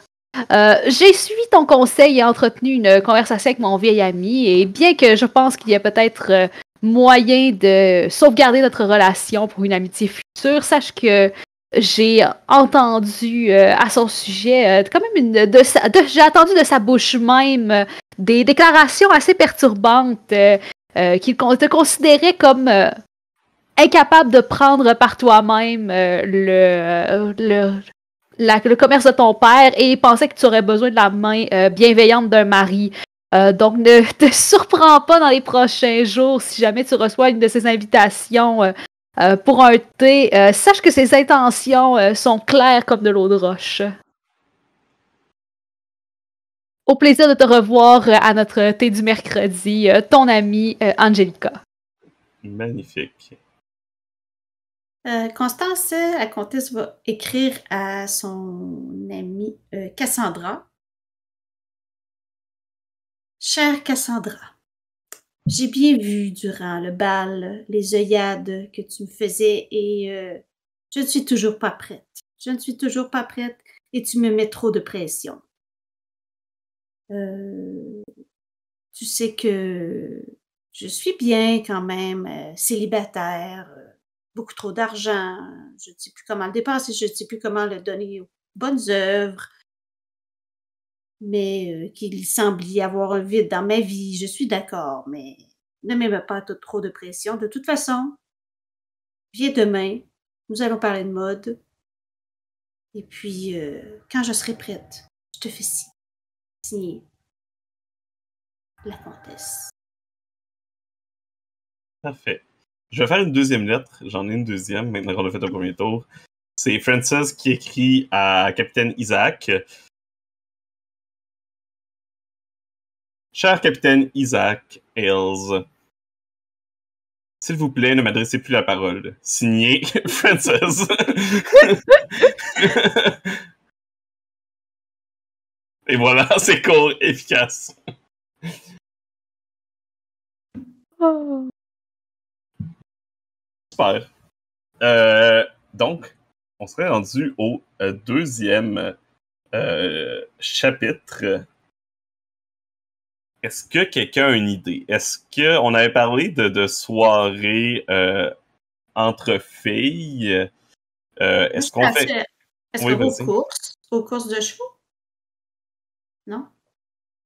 S3: Euh, j'ai suivi ton conseil et entretenu une conversation avec mon vieil ami, et bien que je pense qu'il y a peut-être euh, moyen de sauvegarder notre relation pour une amitié future, sache que j'ai entendu euh, à son sujet quand même une j'ai entendu de sa bouche même des déclarations assez perturbantes qu'il te considérait comme incapable de prendre par toi-même le le commerce de ton père et il pensait que tu aurais besoin de la main euh, bienveillante d'un mari. Euh, donc, ne te surprends pas dans les prochains jours si jamais tu reçois une de ces invitations euh, pour un thé. sache que ses intentions sont claires comme de l'eau de roche. Au plaisir de te revoir à notre thé du mercredi, ton
S2: amie Angelica.
S1: Magnifique.
S6: Euh,
S2: Constance, la comtesse, va écrire à son amie euh, Cassandra. Chère Cassandra, j'ai bien vu durant le bal les œillades que tu me faisais et euh, je ne suis toujours pas prête. Je ne suis toujours pas prête et tu me mets trop de pression. tu sais que je suis bien quand même célibataire beaucoup trop d'argent, je ne sais plus comment le dépenser, je ne sais plus comment le donner aux bonnes œuvres, mais euh, qu'il semble y avoir un vide dans ma vie, je suis d'accord, mais ne mets pas trop de pression. De toute façon, viens demain,
S4: nous allons parler de mode, et puis euh, quand je serai prête,
S6: je te fais signe. Signer. La comtesse.
S1: Parfait. Je vais faire une deuxième lettre. J'en ai une deuxième, maintenant qu'on a fait un premier tour. C'est Frances qui écrit à Capitaine Isaac. Cher Capitaine Isaac
S4: Ailes,
S1: s'il vous plaît, ne m'adressez plus la parole. Signé Frances.
S4: Et voilà, c'est court, efficace. Oh.
S1: Super. Euh, donc, on serait rendu au euh, deuxième euh, chapitre. Est-ce que quelqu'un a une idée? Est-ce qu'on avait parlé de, soirée entre filles? Est-ce qu'on fait. Est-ce
S2: courses? Aux courses de chevaux? Non?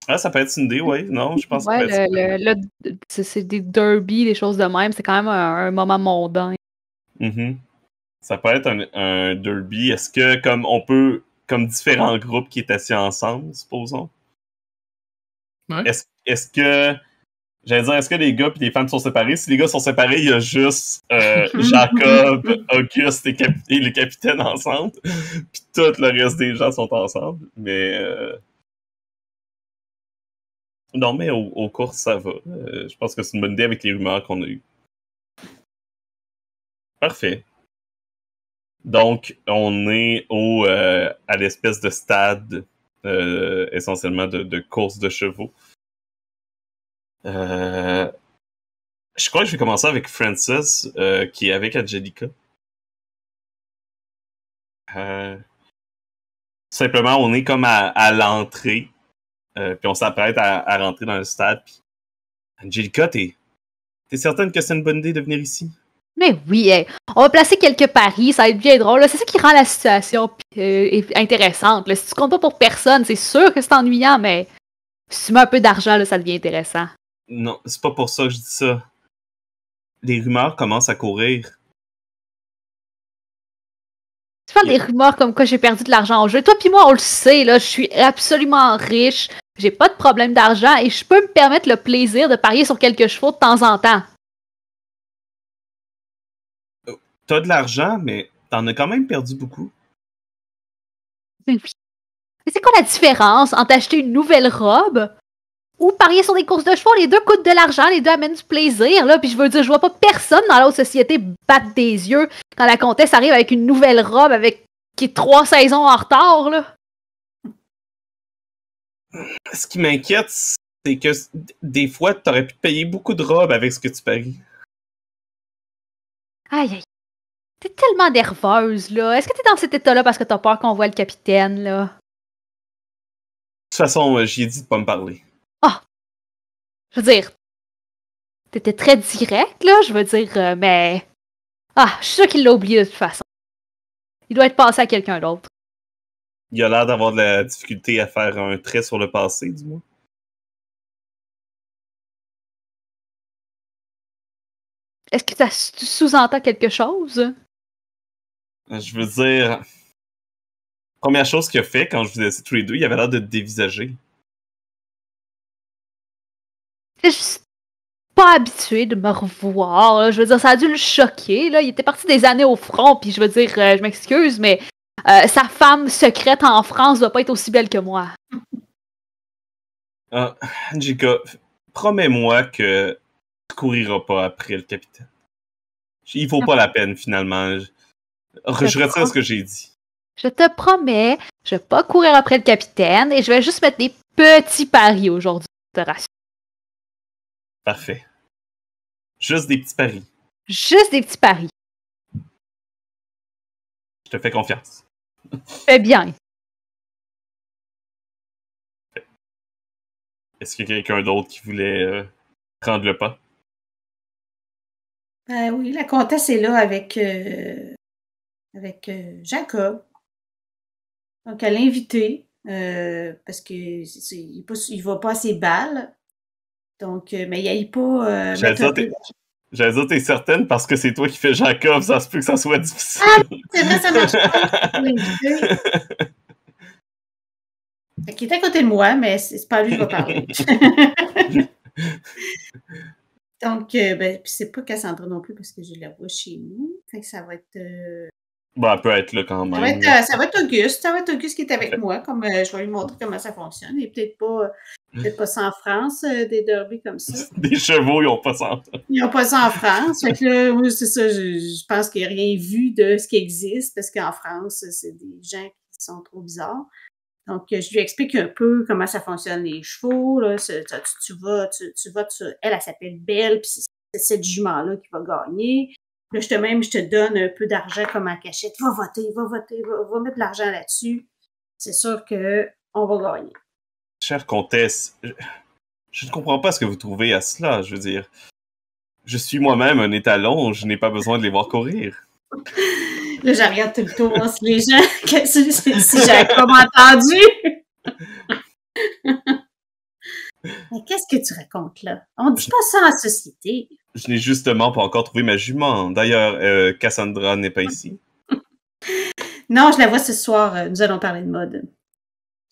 S1: Ah, ça peut être une idée, oui. Non, je pense ouais,
S2: que
S3: c'est des derbies, des choses de même. C'est quand même un, moment mondain.
S1: Mm-hmm. Ça peut être un, derby. Est-ce que comme on peut, comme différents groupes qui étaient assis ensemble, supposons? Ouais. Est-ce que J'allais dire, est-ce que les gars et les femmes sont séparés? Si les gars sont séparés, il y a juste euh, Jacob, Auguste et, le capitaine ensemble. Puis tout le reste des gens sont ensemble. Mais euh, non, mais aux au courses, ça va. Euh, je pense que c'est une bonne idée avec les rumeurs qu'on a eues. Parfait. Donc, on est au, euh, à l'espèce de stade euh, essentiellement de, course de chevaux. je crois que je vais commencer avec Francis, qui est avec Angelica.
S4: Simplement, on est comme à
S1: l'entrée euh, puis on s'apprête à, rentrer dans le stade. Puis Angelica, t'es, certaine que c'est une bonne idée de venir ici?
S3: Mais oui, on va placer quelques paris, ça va être bien drôle. C'est ça qui rend la situation euh, intéressante. Si tu comptes pas pour personne, c'est sûr que c'est ennuyant, mais si tu mets un peu d'argent, ça devient intéressant.
S1: Non, c'est pas pour ça que je dis ça. Les rumeurs commencent à courir.
S3: Tu parles des rumeurs comme quoi j'ai perdu de l'argent au jeu. Toi puis moi, on le sait, là, je suis absolument riche j'ai pas de problème d'argent et je peux me permettre le plaisir de parier sur quelques
S4: chevaux de temps en temps.
S1: T'as de l'argent, mais t'en as quand même perdu beaucoup.
S4: Mais c'est quoi la
S3: différence entre acheter une nouvelle robe ou parier sur des courses de chevaux? Les deux coûtent de l'argent, les deux amènent du plaisir, là. Puis je veux dire, je vois pas personne dans l'autre société battre des yeux quand la comtesse arrive avec une nouvelle robe avec qui est trois saisons en retard, là
S1: ce qui m'inquiète, c'est que des fois, tu aurais pu payer beaucoup
S4: de robes avec ce que tu paries. Aïe, aïe. T'es tellement
S3: nerveuse, là. Est-ce que t'es dans cet état-là parce que t'as peur qu'on voit le capitaine, là? De
S4: toute façon, euh, j'y ai dit de pas me parler.
S3: Ah! Je veux dire, t'étais très direct, là, je veux dire, euh, mais... Ah, je suis sûr qu'il l'a oublié de toute
S4: façon. Il doit être passé à quelqu'un d'autre
S1: il a l'air d'avoir de la difficulté
S4: à faire un trait sur le passé, du moins. Est-ce que tu sous entends quelque chose? Euh, je veux dire. Première chose qu'il a fait quand je vous ai dit tous les deux, il avait l'air
S1: de dévisager.
S4: Je suis
S3: pas habitué de me revoir. Je veux dire, ça a dû le choquer. Là. Il était parti des années au front, puis je veux dire, euh, je m'excuse, mais euh, sa femme secrète en France doit pas être aussi belle que moi.
S1: Ah, promets-moi que tu couriras pas après le capitaine. Il vaut pas la peine, finalement. Je, je, retiens ce que j'ai dit.
S3: Je te promets, je vais pas courir après le capitaine
S4: et je vais juste mettre des petits paris aujourd'hui, Parfait. Juste des petits paris. Juste des petits paris. Je te fais confiance. Fais bien. Est-ce qu'il y a quelqu'un d'autre qui voulait euh, prendre le pas? Ben oui, la comtesse est là avec, euh, avec Jacob. Donc, elle l'a
S2: parce qu'il ne va pas à ses balles. Donc, mais il n'y a pas.
S1: J'allais dire, t'es certaine parce que c'est toi qui fais Jacob, ça se peut que ça soit difficile. Ah, c'est vrai, ça marche pas.
S2: il est à côté de moi, mais c'est pas lui qui va parler. Donc, euh, ben, c'est pas Cassandra non plus parce que je la vois chez nous. Fait que ça va être euh,
S1: bah, peut être là quand même. Ça va être, euh, ça
S2: va Auguste. Ça va être Auguste qui est avec moi. Comme, euh, je vais lui montrer comment ça fonctionne. Et peut-être pas, euh, peut pas sans France, des derbys comme ça.
S1: des chevaux, ils n'ont pas ça en France.
S2: Ils n'ont pas ça en France. fait que là, oui, c'est ça. Je, pense qu'il n'y a rien vu de ce qui existe parce qu'en France, c'est des gens qui sont trop bizarres. Donc, je lui explique un peu comment ça fonctionne les chevaux. Là. Tu, tu, vas, tu, vas, elle, elle s'appelle Belle, puis c'est cette jument-là qui va gagner. Là, je te même, je te donne un peu d'argent comme en cachette. Va voter, va voter, va, mettre l'argent là-dessus. C'est sûr qu'on va
S1: gagner. Chère comtesse, je, ne comprends pas ce que vous trouvez à cela. Je veux dire, je suis moi-même un étalon, je n'ai pas besoin de les voir courir.
S2: Là, j'arrive tout le temps si les gens, si, j'avais pas entendu. Mais qu'est-ce que tu racontes là? On dit pas ça en société.
S1: Je n'ai justement pas encore trouvé ma jument. D'ailleurs, euh, Cassandra n'est pas ici.
S2: non, je la vois ce soir. Euh, nous allons parler de mode.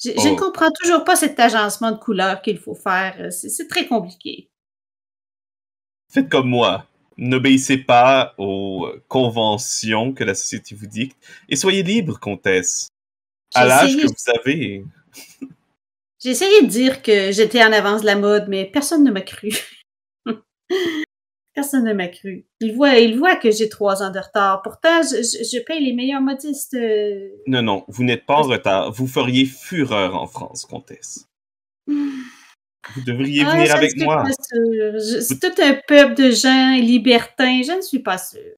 S2: Je, je ne oh. comprends toujours pas cet agencement de couleurs qu'il faut faire. Euh, c'est très compliqué.
S1: Faites comme moi. N'obéissez pas aux conventions que la société vous dicte et soyez libre, comtesse. À l'âge que vous avez.
S2: J'ai essayé de dire que j'étais en avance de la mode, mais personne ne m'a cru. Personne ne m'a cru. Il voit, que j'ai trois ans de retard. Pourtant, je, paye les meilleurs modistes. Euh.
S1: Non, non, vous n'êtes pas en retard. Vous feriez fureur en France, comtesse.
S2: Vous
S1: devriez ah, venir avec moi.
S2: C'est tout un peuple de gens libertins. Je ne suis pas sûre.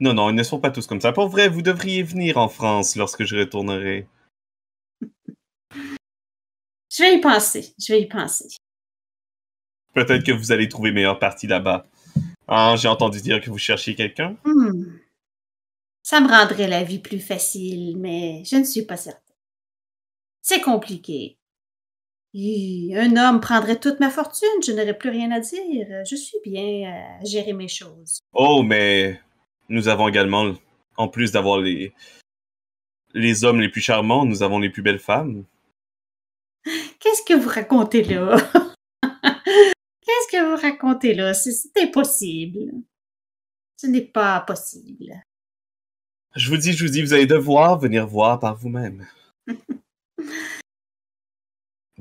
S1: Non, non, ils ne sont pas tous comme ça. Pour vrai, vous devriez venir en France lorsque je retournerai.
S2: je vais y penser. Je vais y penser.
S1: Peut-être que vous allez trouver meilleure partie là-bas. Ah, j'ai entendu dire que vous cherchiez quelqu'un.
S2: Hmm. Ça me rendrait la vie plus facile, mais je ne suis pas certaine. C'est compliqué. un homme prendrait toute ma fortune, je n'aurais plus rien à dire. Je suis bien à gérer mes choses.
S1: Oh, mais nous avons également, en plus d'avoir les, les hommes les plus charmants, nous avons les plus belles femmes.
S2: Qu'est-ce que vous racontez là? que vous racontez là, c'est impossible. Ce n'est pas possible.
S1: Je vous dis, je vous dis, vous allez devoir venir voir par vous-même.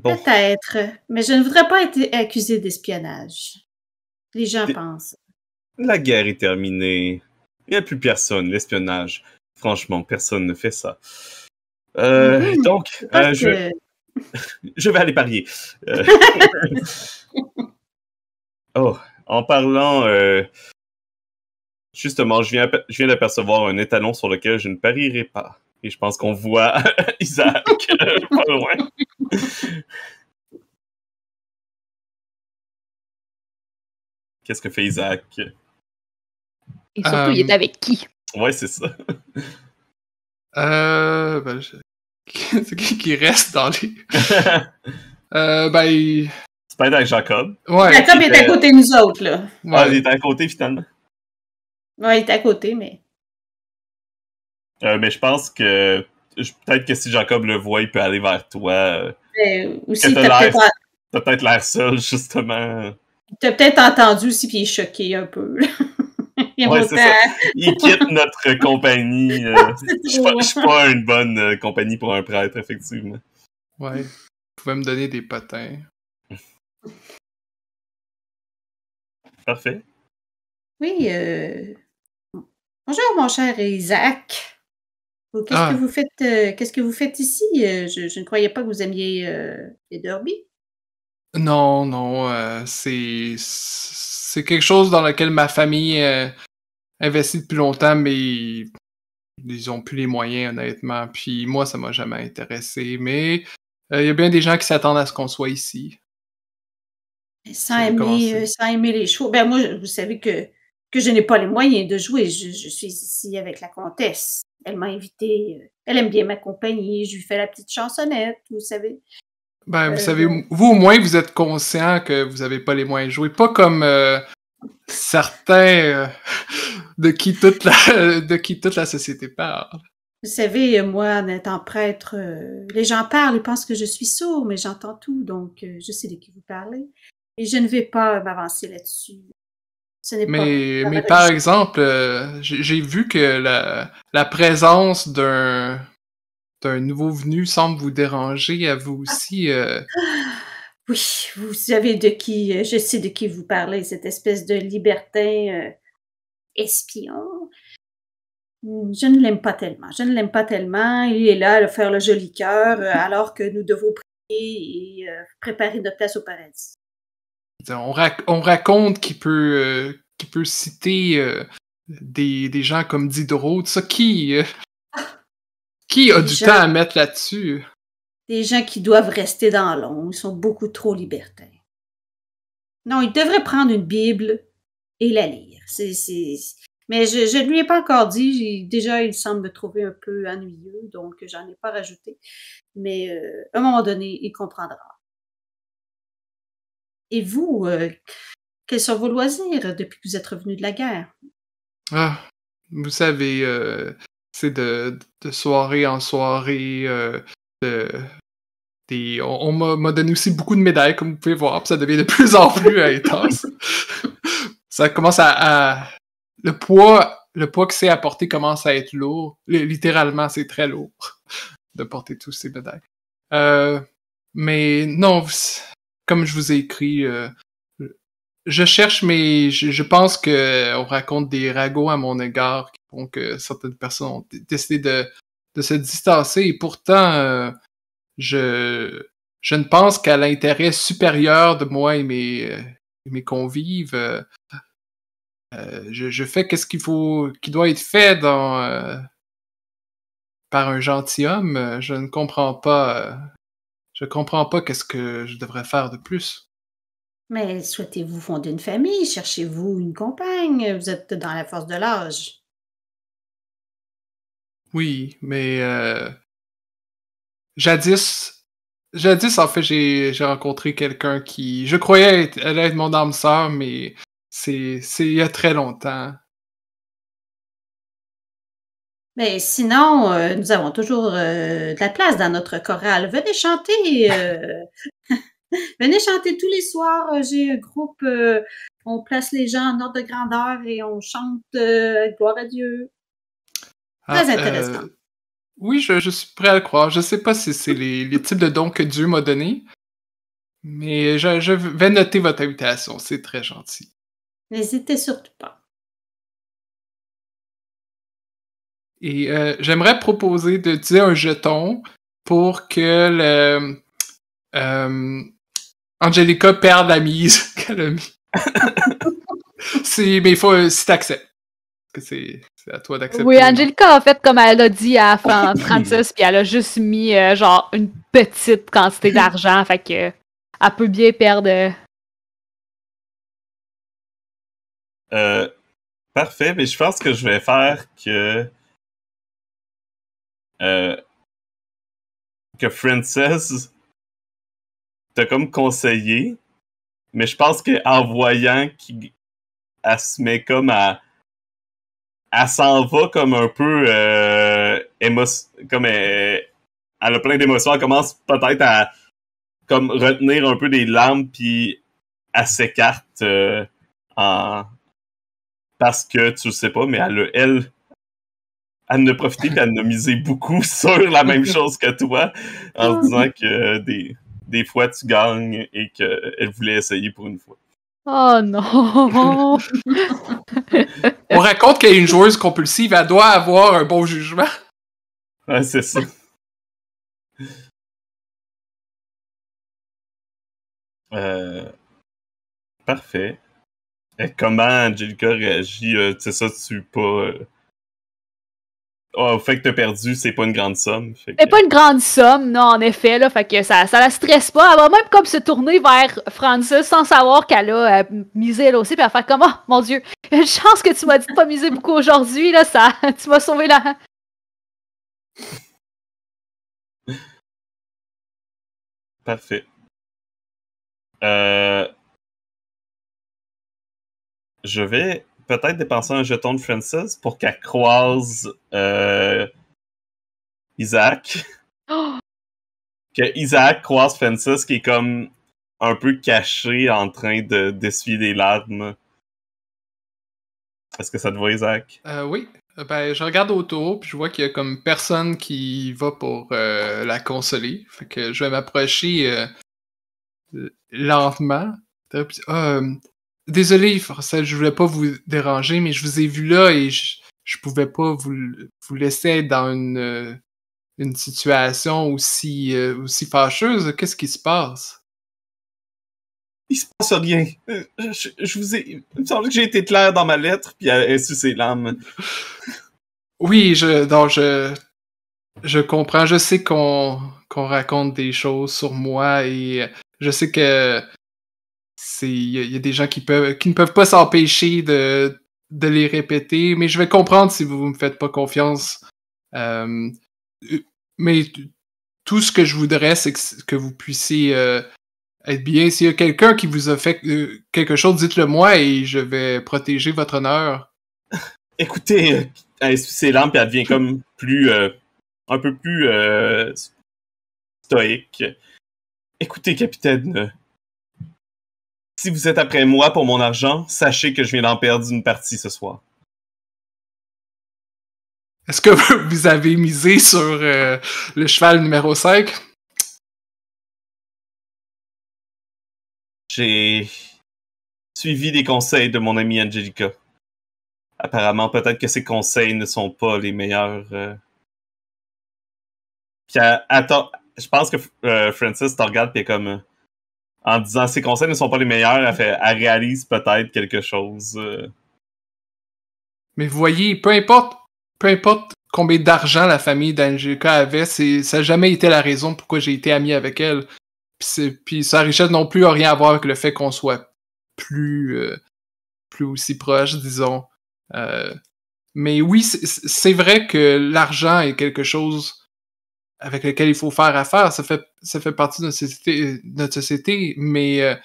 S2: Peut-être, mais je ne voudrais pas être accusé d'espionnage. Les gens pensent.
S1: La guerre est terminée. Il n'y a plus personne, l'espionnage. Franchement, personne ne fait ça. Euh, mhm. donc, euh, je... vais aller parier. Euh, Oh, en parlant, euh, justement, je viens, d'apercevoir un étalon sur lequel je ne parierai pas. Et je pense qu'on voit Isaac pas loin. Qu'est-ce que fait Isaac?
S4: Et
S5: surtout, il est euh, avec qui? Ouais, c'est ça. euh, ben, c'est qui reste dans les. euh, ben, tu être avec Jacob. Jacob est à ben, côté
S2: de nous autres,
S1: là. Ah, il est à côté finalement.
S2: Ouais, il est à côté, mais.
S1: Euh, mais je pense que peut-être que si Jacob le voit, il peut aller vers toi.
S2: Mais aussi, t'as
S1: peut-être l'air seul, justement.
S2: as peut-être entendu aussi, puis il est choqué un peu.
S1: il, ça. il quitte notre compagnie. Euh, je suis pas, une bonne euh, compagnie pour un prêtre, effectivement.
S5: Ouais. Vous pouvez me donner des patins.
S6: Parfait.
S4: Oui. Euh, bonjour, mon cher Isaac.
S2: Qu'est-ce ah. que vous faites euh, Qu'est-ce que vous faites ici euh, je, ne croyais pas que vous aimiez les Derby.
S5: Non, non. c'est quelque chose dans lequel ma famille investit depuis longtemps, mais ils ont plus les moyens, honnêtement. Puis moi, ça m'a jamais intéressé. Mais il y a bien des gens qui s'attendent à ce qu'on soit ici.
S2: Sans aimer, euh, les choses Ben moi, vous savez que, je n'ai pas les moyens de jouer. Je, suis ici avec la comtesse. Elle m'a invité. Euh, elle aime bien m'accompagner. Je lui fais la petite chansonnette, vous savez.
S5: Ben, vous euh, savez, vous au moins, vous êtes conscient que vous n'avez pas les moyens de jouer. Pas comme certains de, qui toute la, de qui toute la société parle.
S2: Vous savez, moi, en étant prêtre, les gens parlent, ils pensent que je suis sourd, mais j'entends tout, donc je sais de qui vous parlez. Et je ne vais pas m'avancer là-dessus.
S6: mais, par
S5: exemple, euh, j'ai vu que la, présence d'un nouveau venu semble vous déranger à vous ah. aussi. Euh.
S2: Oui, vous savez de qui, euh, je sais de qui vous parlez, cette espèce de libertin espion. Hmm, je ne l'aime pas tellement. Je ne l'aime pas tellement. Il est là à faire le joli cœur alors que nous devons prier et préparer notre place au paradis.
S5: On, raconte qu'il peut, euh, peut citer euh, des, gens comme Diderot, ça. Qui, euh, qui a du temps à mettre là-dessus?
S2: Des gens qui doivent rester dans l'ombre. Ils sont beaucoup trop libertins. Non, il devrait prendre une Bible et la lire. Mais je ne lui ai pas encore dit. Déjà, il semble me trouver un peu ennuyeux, donc j'en ai pas rajouté. Mais à un moment donné, il comprendra. Et vous, euh, quels sont vos loisirs depuis que vous êtes revenu de la guerre?
S5: Ah, vous savez, euh, c'est de, soirée en soirée, euh, on, m'a donné aussi beaucoup de médailles, comme vous pouvez voir, puis ça devient de plus en plus intense. ça commence à, le poids, le poids que c'est apporté commence à être lourd. Littéralement, c'est très lourd de porter tous ces médailles. mais non, comme je vous ai écrit, euh, je cherche, mais je, pense qu'on euh, raconte des ragots à mon égard qui font que certaines personnes ont décidé de, se distancer. Et pourtant, euh, je, je ne pense qu'à l'intérêt supérieur de moi et mes, convives. Je, je, fais qu'est-ce qu'il faut, qui doit être fait dans, par un gentilhomme. Je ne comprends pas je comprends pas qu'est-ce que je devrais faire de plus.
S2: Mais souhaitez-vous fonder une famille, cherchez-vous une compagne, vous êtes dans la force de l'âge.
S5: Oui, mais euh, jadis, jadis en fait, j'ai rencontré quelqu'un qui, je croyais, être, mon âme sœur, mais c'est il y a très longtemps.
S2: Mais sinon, euh, nous avons toujours euh, de la place dans notre chorale. Venez chanter. Euh, venez chanter tous les soirs. J'ai un groupe. on place les gens en ordre de grandeur et on chante gloire à Dieu.
S5: Ah, très intéressant. oui, je, suis prêt à le croire. Je ne sais pas si c'est les, types de dons que Dieu m'a donnés, mais je vais noter votre invitation. C'est très gentil.
S4: N'hésitez surtout pas.
S5: Et euh, j'aimerais proposer de d'utiliser un jeton pour que le, euh, Angelica perde la mise qu'elle a mise. mais il faut, euh, si t'acceptes. C'est à toi d'accepter. Oui,
S3: Angelica a fait comme elle a dit à fin Francis, puis elle a juste mis genre une petite quantité
S4: d'argent, fait que elle peut bien perdre. parfait, mais je pense que je vais faire que euh, que Frances
S1: t'a comme conseillé, mais je pense qu'en voyant qu'elle se met comme à. Elle s'en va comme un peu. Euh, comme euh, elle, a plein d'émotions. Elle commence peut-être à comme retenir un peu des larmes, puis elle s'écarte euh, en... parce que tu sais pas, mais elle a, elle, à ne profiter qu'à ne miser beaucoup sur la même chose que toi, en disant que euh, des, des fois tu gagnes et qu'elle euh, voulait essayer pour une fois.
S3: Oh non!
S1: On raconte qu'elle est une joueuse compulsive, elle doit avoir un bon
S4: jugement. Ouais, c'est ça. Euh, parfait.
S1: Et comment Angelica réagit? ça, tu pas... Oh, fait que t'as perdu, c'est pas une grande somme. C'est
S3: pas une grande somme, non, en effet, là. Fait que ça, ça la stresse pas. Elle va même comme se tourner vers Frances sans savoir qu'elle a euh, misé elle aussi, puis elle
S4: faire comme, oh mon dieu, une chance que tu m'as dit pas miser beaucoup aujourd'hui, là, ça, tu m'as sauvé la. Parfait. Euh,
S1: je vais peut-être dépenser un jeton de Francis pour qu'elle croise euh, Isaac. Oh! Que Isaac croise Francis qui est comme un peu caché en train de d'essuyer des larmes. Est-ce que ça te voit, Isaac?
S5: Euh, oui. Euh, ben, je regarde autour, puis je vois qu'il y a comme personne qui va pour la consoler. Fait que je vais m'approcher lentement. Désolé, ça, je voulais pas vous déranger, mais je vous ai vu là et je, je pouvais pas vous, vous laisser dans une, euh, une situation aussi, euh, aussi fâcheuse. Qu'est-ce qui se passe? Il se passe rien. Euh, je, vous ai. semble que j'ai été clair dans ma lettre, puis elle a ses lames. Oui, je. Donc, je. Je comprends. Je sais qu'on qu'on raconte des choses sur moi et je sais que il y, a des gens qui, peuvent, qui ne peuvent pas s'empêcher de, de, les répéter, mais je vais comprendre si vous ne me faites pas confiance. Euh, euh, mais tout ce que je voudrais, c'est que, vous puissiez euh, être bien. S'il y a quelqu'un qui vous a fait quelque chose, dites-le moi et je vais protéger votre honneur. Écoutez,
S1: c'est lampes elle devient comme plus. un peu plus. stoïque. Écoutez, capitaine. Si vous êtes après moi pour mon argent, sachez que je viens d'en perdre une partie ce soir. Est-ce que
S4: vous avez misé sur euh, le cheval numéro 5?
S1: J'ai suivi les conseils de mon ami Angelica. Apparemment, peut-être que ses conseils ne sont pas les meilleurs. attends, euh. je pense que euh, Francis te regarde et comme en disant ses conseils ne sont pas les meilleurs, elle, réalise peut-être quelque
S5: chose. Euh. Mais vous voyez, peu importe, peu importe combien d'argent la famille d'Angelica avait, ça n'a jamais été la raison pourquoi j'ai été ami avec elle. Puis, sa richesse non plus n'a rien à voir avec le fait qu'on soit plus, euh, plus aussi proche, disons. Euh, mais oui, c'est vrai que l'argent est quelque chose avec lequel il faut faire affaire. Ça fait, ça fait partie de notre société, mais, euh,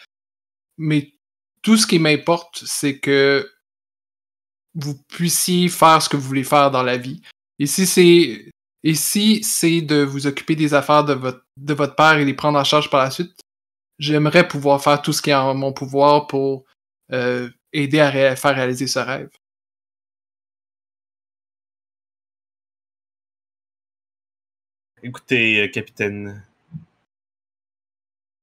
S5: mais tout ce qui m'importe, c'est que vous puissiez faire ce que vous voulez faire dans la vie. Et si c'est de vous occuper des affaires de votre, de votre père et les prendre en charge par la suite, j'aimerais pouvoir faire tout ce qui est en mon pouvoir pour euh,
S4: aider à faire réaliser ce rêve. Écoutez, euh, capitaine,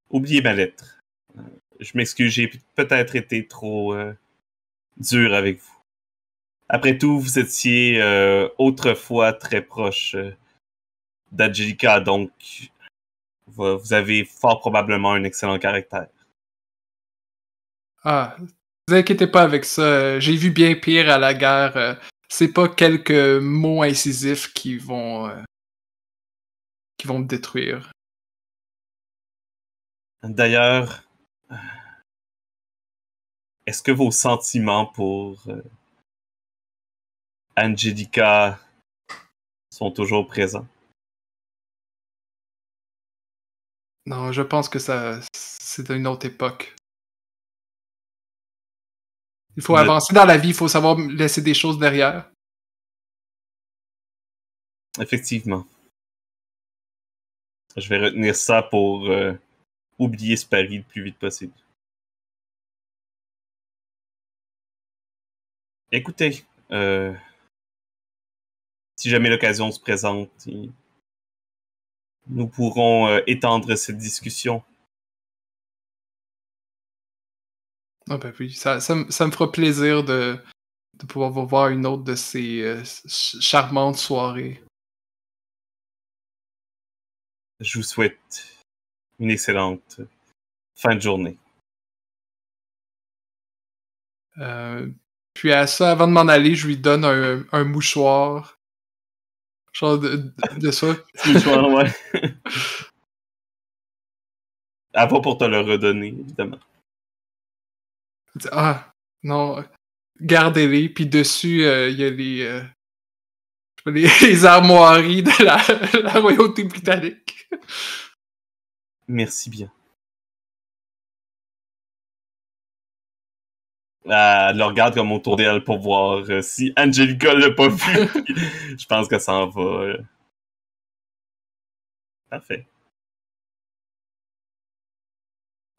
S1: oubliez ma lettre. Euh, je m'excuse, j'ai peut-être été trop euh, dur avec vous. Après tout, vous étiez autrefois très proche euh, donc vous avez fort probablement un excellent caractère.
S5: Ah, vous inquiétez pas avec ça. J'ai vu bien pire à la guerre. C'est pas quelques mots incisifs qui vont vont me détruire.
S4: D'ailleurs, est-ce que vos sentiments pour euh, Angelica sont toujours présents? Non, je pense que ça, c'est une autre époque. Il faut avancer dans la vie, il faut savoir laisser des choses derrière. Effectivement. Je vais retenir ça pour euh, oublier ce pari le plus vite possible.
S1: Écoutez, euh, si jamais l'occasion se présente, nous pourrons euh, étendre cette discussion.
S5: Ah, ben ça, me fera plaisir de, pouvoir vous voir une autre de ces charmantes soirées
S1: je vous souhaite une
S4: excellente fin de journée.
S5: Euh, puis à ça, avant de m'en aller, je lui donne un, mouchoir. Genre de, ça. mouchoir, ouais.
S1: À pour te le redonner, évidemment.
S4: Ah, non.
S5: Gardez-les, puis dessus, euh, il y a les, euh, les, armoiries de la, royauté britannique.
S1: Merci
S4: bien. Elle ah,
S1: le regarde comme autour d'elle pour voir euh, si Angelica l'a pas vu. je pense que ça en va. Euh. Parfait.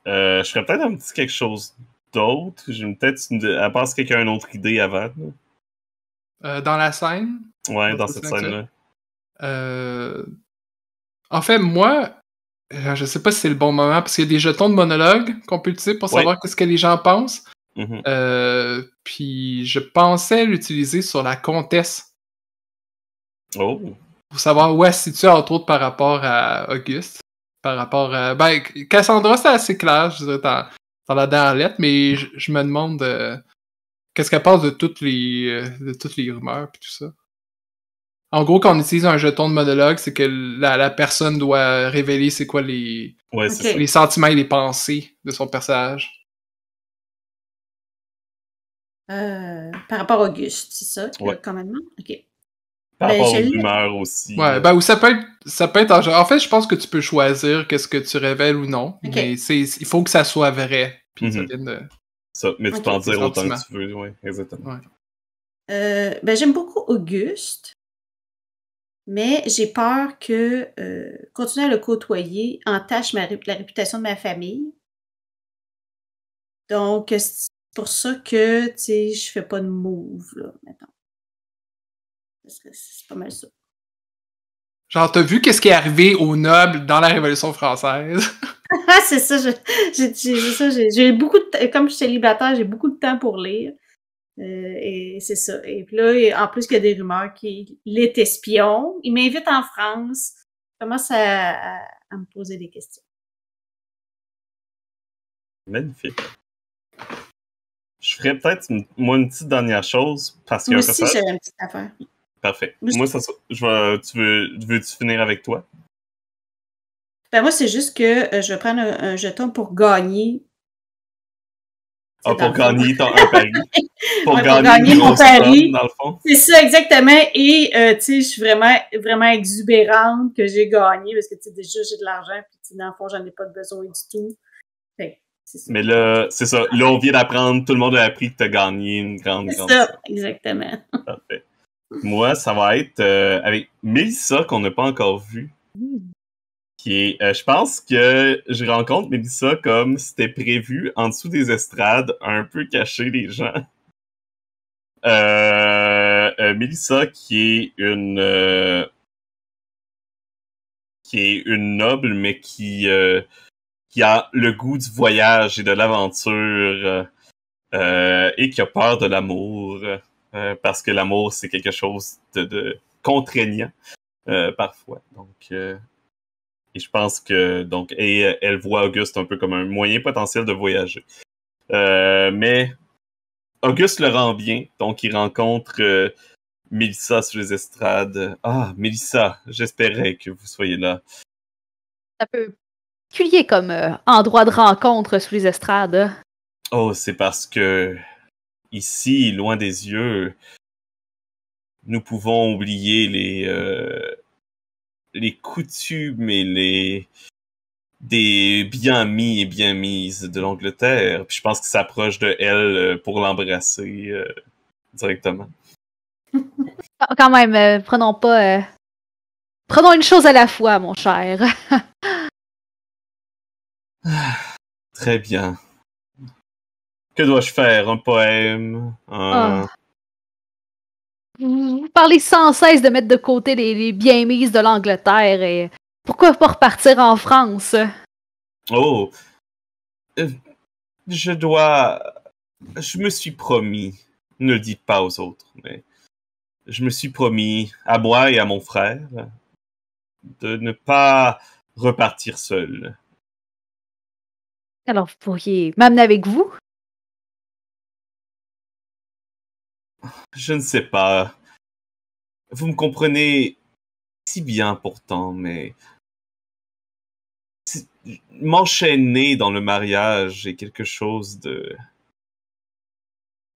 S1: Euh, je ferais peut-être un petit quelque chose d'autre. J'ai peut-être une... à part quelqu'un a une autre idée avant.
S5: Euh, dans la scène.
S1: Ouais, dans cette scène-là.
S5: Euh, en fait, moi, euh, je sais pas si c'est le bon moment, parce qu'il y a des jetons de monologue qu'on peut utiliser pour savoir ce que les gens pensent. Mm-hmm. puis je pensais l'utiliser sur la comtesse. Oh. Pour savoir où elle se situe, entre autres, par rapport à Auguste. Par rapport à. Ben, Cassandra, c'est assez clair, je dirais, dans, la dernière lettre, mais je, me demande qu'est-ce qu'elle pense de toutes les, euh, toutes les rumeurs et tout ça. En gros, quand on utilise un jeton de monologue, c'est que la, personne doit révéler c'est quoi les, les sentiments et les pensées de son personnage.
S2: Euh, par rapport à Auguste, c'est ça? Ouais. Quand même? Ok.
S5: Par ben, rapport aux rumeurs aussi. Ben, ou ça peut être, ça peut être en... fait, je pense que tu peux choisir qu'est-ce que tu révèles ou non. Mais il faut que ça soit vrai. Puis mhm mais tu peux en dire autant que tu veux, oui, exactement.
S2: Euh, ben, j'aime beaucoup Auguste, mais j'ai peur que euh, continuer à le côtoyer entache la réputation de ma famille. Donc, euh, c'est pour ça que, tu sais, je fais pas de move, là, maintenant. C'est pas mal ça.
S5: Genre, t'as vu qu'est-ce qui est arrivé aux nobles dans la Révolution française?
S2: Ah, c'est ça, j'ai beaucoup de comme je suis célibataire, j'ai beaucoup de temps pour lire. Euh, et c'est ça. Et puis là, en plus, il y a des rumeurs qu'il est espion.
S4: Il m'invite en France. il commence à, me poser des questions.
S1: Magnifique. Je ferais peut-être, moi, une petite dernière chose. Parce que moi aussi, j'ai
S4: une petite affaire.
S1: Parfait. Moi, ça, je tu veux, veux-tu finir avec toi?
S2: Ben moi, c'est juste que euh, je vais prendre un, jeton pour gagner.
S1: Ah, pour gagner ton pari. Pour, gagner, pour mon pari.
S2: C'est ça, exactement. Et, euh, tu sais, je suis vraiment, vraiment exubérante que j'ai gagné parce que, tu sais, déjà, j'ai de l'argent, puis, dans le fond, j'en ai pas besoin du tout.
S1: Mais là, c'est ça. Là, on vient d'apprendre, tout le monde a appris que tu as gagné une grande, grande. C'est ça,
S2: exactement. Parfait.
S1: Moi, ça va être euh, avec Mélissa qu'on n'a pas encore vu mmh. Euh, je pense que je rencontre Mélissa comme c'était prévu en dessous des estrades, un peu caché les gens. Euh, euh, Mélissa qui est une est une noble mais qui qui a le goût du voyage et de l'aventure et qui a peur de l'amour parce que l'amour c'est quelque chose de, de contraignant parfois. Donc et je pense que donc et euh, elle voit Auguste un peu comme un moyen potentiel de voyager. Euh, mais Auguste le rend bien, donc il rencontre Melissa euh, Mélissa sur les estrades. Ah, Mélissa, j'espérais que vous soyez là.
S3: Un peu particulier comme endroit de rencontre sur les estrades. Hein.
S1: Oh, c'est parce que ici, loin des yeux, nous pouvons oublier les les coutumes et les des bien mis et bien mises de l'Angleterre. Puis je pense qu'il s'approche de elle euh, pour l'embrasser euh, directement.
S3: Quand même, euh, prenons pas.
S4: Prenons une chose à la fois, mon cher.
S1: très bien. Que dois-je faire Un poème un... Ah
S3: vous, parlez sans cesse de mettre de côté les, bien biens mises de l'Angleterre et pourquoi pas repartir en France?
S1: Oh, euh, je dois. Je me suis promis, ne le dites pas aux autres, mais je me suis promis à moi et à mon frère de ne pas repartir seul.
S4: Alors, vous pourriez m'amener avec vous? Je ne sais pas. Vous me comprenez
S1: si bien pourtant, mais m'enchaîner dans le mariage est quelque chose de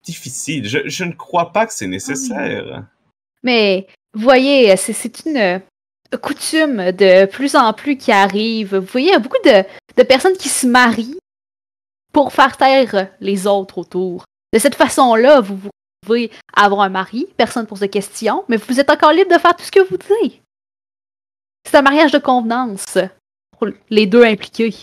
S1: difficile. Je, ne crois pas que c'est nécessaire.
S3: Mais voyez, c'est une coutume de plus en plus qui arrive. Vous voyez, il y a beaucoup de, de personnes qui se marient pour faire taire les autres autour. De cette façon-là, vous vous pouvez avoir un mari, personne ne pose de questions, mais vous êtes encore libre de faire tout ce que vous
S4: voulez. C'est un mariage de convenance pour les deux impliqués.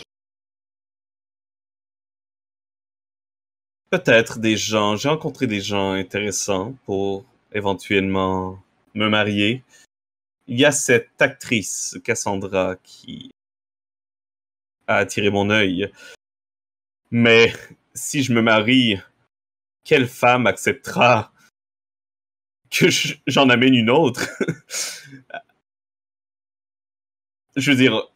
S1: Peut-être des gens. J'ai rencontré des gens intéressants pour éventuellement me marier. Il y a cette actrice, Cassandra, qui a attiré mon œil. Mais si je me marie, quelle femme acceptera que j'en amène une autre Je veux dire,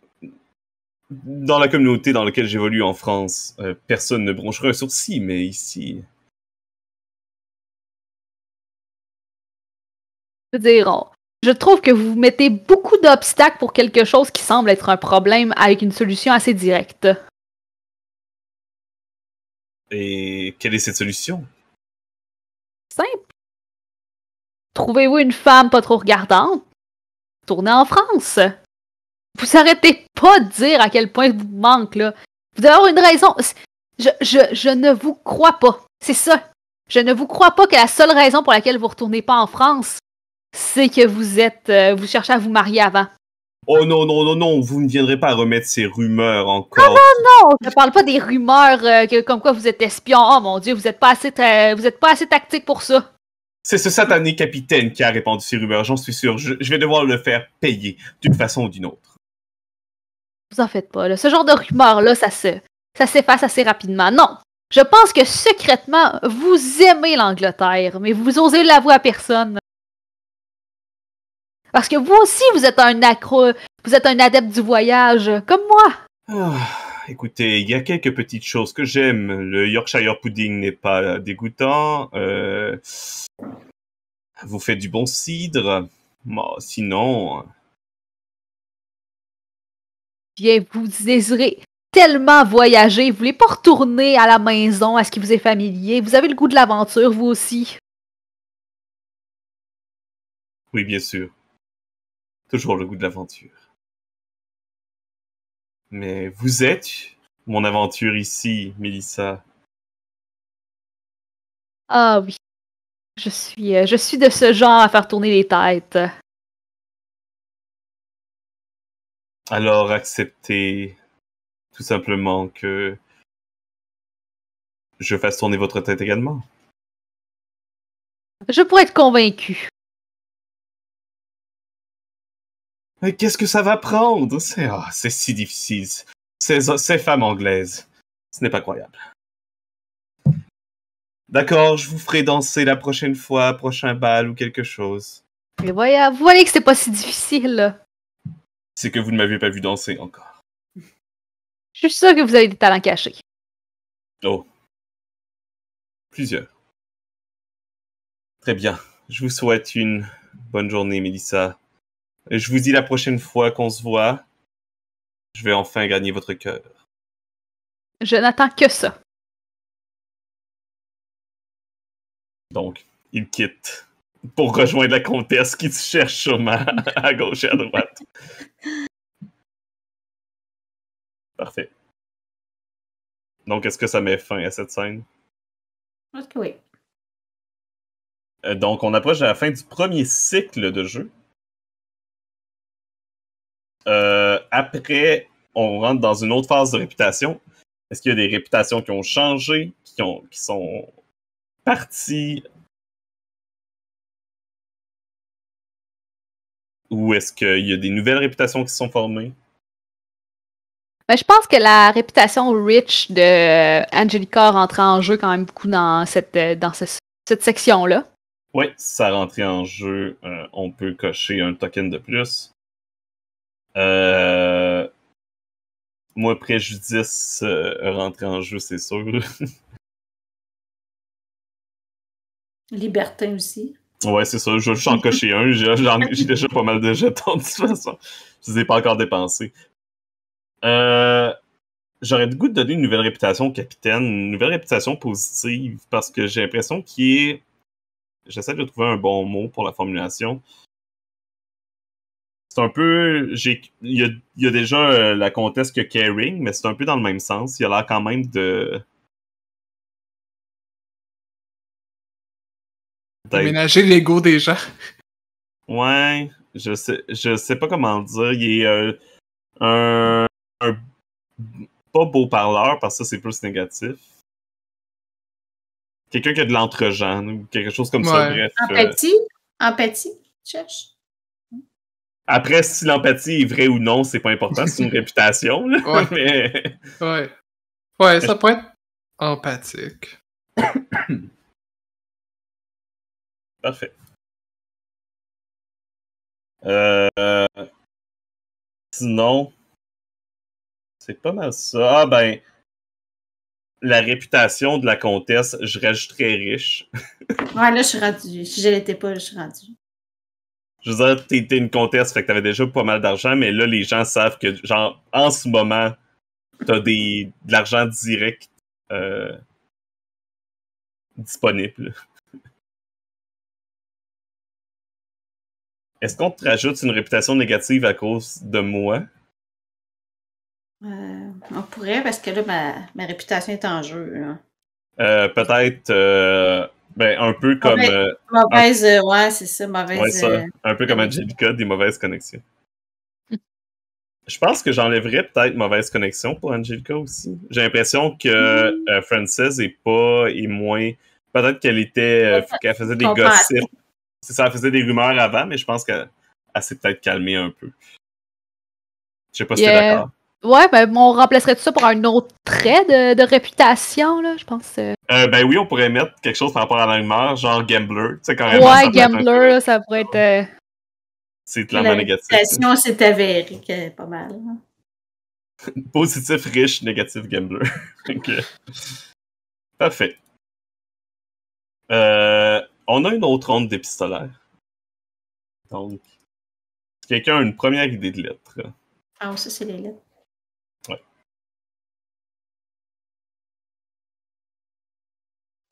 S1: dans la communauté dans laquelle j'évolue en France, euh, personne ne bronchera un sourcil, mais ici.
S4: Je veux je trouve que vous
S3: mettez beaucoup d'obstacles pour quelque chose qui semble être un problème avec une solution assez directe.
S1: Et quelle est cette solution
S4: Simple. Trouvez-vous une femme pas trop regardante.
S3: Tournez en France. Vous arrêtez pas de dire à quel point vous manque, là. Vous devez avoir une raison. Je, je, ne vous crois pas. C'est ça. Je ne vous crois pas que la seule raison pour laquelle vous retournez pas en France, c'est que vous êtes, euh, vous cherchez à vous marier avant.
S1: Oh non, non, non, non, vous ne viendrez pas remettre ces rumeurs encore. Non,
S3: ah non, non, je ne parle pas des rumeurs euh, que, comme quoi vous êtes espion. Oh mon Dieu, vous n'êtes pas, assez vous pas assez tactique pour ça.
S1: C'est ce satané capitaine qui a répandu ces rumeurs, j'en suis sûr. Je, vais devoir le faire payer d'une façon ou d'une autre.
S3: Vous en faites pas, Ce genre de rumeurs-là, ça ça s'efface assez rapidement. Non, je pense que secrètement, vous aimez l'Angleterre, mais vous osez l'avouer à personne. Parce que vous aussi, vous êtes un accro, vous êtes un adepte du voyage, comme moi. Ah,
S1: écoutez, il y a quelques petites choses que j'aime. Le Yorkshire pudding n'est pas dégoûtant. Euh, vous faites du bon cidre. sinon. Euh.
S4: Bien, vous désirez
S3: tellement voyager, vous voulez pas retourner à la maison, à ce qui vous est familier. Vous avez le goût de l'aventure,
S4: vous aussi. Oui, bien sûr. Toujours le goût de l'aventure. Mais vous êtes
S1: mon aventure ici, Melissa.
S4: Ah oui. Je suis, euh, je suis de ce genre à faire tourner les têtes. Alors acceptez tout simplement que je fasse tourner votre tête également. Je pourrais être convaincu.
S1: Mais qu'est-ce que ça va prendre ah, C'est si difficile. Ces, ces femmes anglaises. Ce n'est pas croyable. D'accord, je vous ferai danser la prochaine fois, prochain bal ou quelque chose.
S3: Mais voyez, vous voyez que c'est pas si
S4: difficile.
S1: C'est que vous ne m'avez pas vu danser encore.
S4: Je suis sûr que vous avez des talents cachés.
S1: Oh. Plusieurs. Très bien. Je vous souhaite une bonne journée, Mélissa. Je vous dis la prochaine fois qu'on se voit, je vais enfin gagner votre cœur.
S4: Je n'attends que ça.
S1: Donc, il quitte pour rejoindre la comtesse qui se cherche sûrement à gauche et à droite. Parfait.
S4: Donc, est-ce que ça met fin à cette scène?
S6: Je pense que oui.
S1: Euh, donc, on approche de la fin du premier cycle de jeu. Euh, après, on rentre dans une autre phase de réputation. Est-ce qu'il y a des réputations qui ont changé, qui, ont, qui sont parties? Ou est-ce qu'il y a des nouvelles réputations qui sont formées?
S4: Ben, je pense que la
S3: réputation rich de euh, Angelica rentre en jeu quand même beaucoup dans cette, euh, dans cette section-là.
S1: Oui, ça rentrait en jeu. on peut cocher un token de plus. Euh, moi, préjudice euh, rentré en jeu, c'est sûr.
S2: Libertin aussi.
S1: Ouais, c'est ça. Je suis en un. J'ai déjà pas mal de jetons de toute façon. Je les ai pas encore dépensés. Euh, j'aurais du goût de donner une nouvelle réputation au capitaine, une nouvelle réputation positive, parce que j'ai l'impression qu'il est. J'essaie de trouver un bon mot pour la formulation c'est un peu. Il y a, y a, déjà euh, la comtesse que Caring, mais c'est un peu dans le même sens. Il a l'air quand même de.
S5: Ménager l'ego des gens.
S1: Ouais, je sais, je sais pas comment le dire. Il est euh, un, un, Pas beau parleur, parce que ça, c'est plus négatif. Quelqu'un qui a de lentre ou quelque chose comme ça, bref. Euh, Empathie?
S2: Empathie? Cherche.
S1: Après, si l'empathie est vraie ou non, c'est pas important, c'est une réputation.
S5: Ouais. ouais. ça pourrait être empathique.
S4: Parfait. Euh,
S1: sinon, c'est pas mal ça. Ah ben, la réputation de la comtesse, je très riche.
S2: ouais, là, je suis rendu. Si je l'étais pas, je suis rendu
S1: je veux dire, t'étais une comtesse, fait que t'avais déjà pas mal d'argent, mais là, les gens savent que, genre, en ce moment, t'as des, de l'argent direct euh, disponible.
S4: Est-ce qu'on te rajoute une réputation
S1: négative à cause de moi?
S4: Euh, on pourrait,
S2: parce que là, ma, réputation est en jeu.
S1: Euh, peut-être ben, un peu comme. Mauvaise, euh, euh,
S2: ouais, c'est ça, mauvaise. Euh,
S1: un peu comme Angelica, des mauvaises connexions. Hmm. Je pense que j'enlèverais peut-être mauvaise connexion pour Angelica aussi. J'ai l'impression que hmm. Frances est pas et moins. Peut-être qu'elle était. qu'elle faisait des gossips. C'est ça, faisait des rumeurs avant, mais je pense qu'elle s'est peut-être calmée un peu. Je sais pas si tu es d'accord.
S3: Ouais, ben, on remplacerait tout ça par un autre trait de, réputation, là, je pense. Euh.
S1: euh, ben oui, on pourrait mettre quelque chose par rapport à la humeur, genre gambler. Tu sais, quand ouais, gambler,
S2: ça pourrait être. Euh,
S1: c'est clairement négatif. La s'est
S2: avéré que pas mal. Hein.
S1: Positif, riche, négatif, gambler. Ok, Parfait. Euh, on a une autre onde d'épistolaire. Donc, quelqu'un a une première idée de lettre?
S4: Ah, ça, c'est les lettres.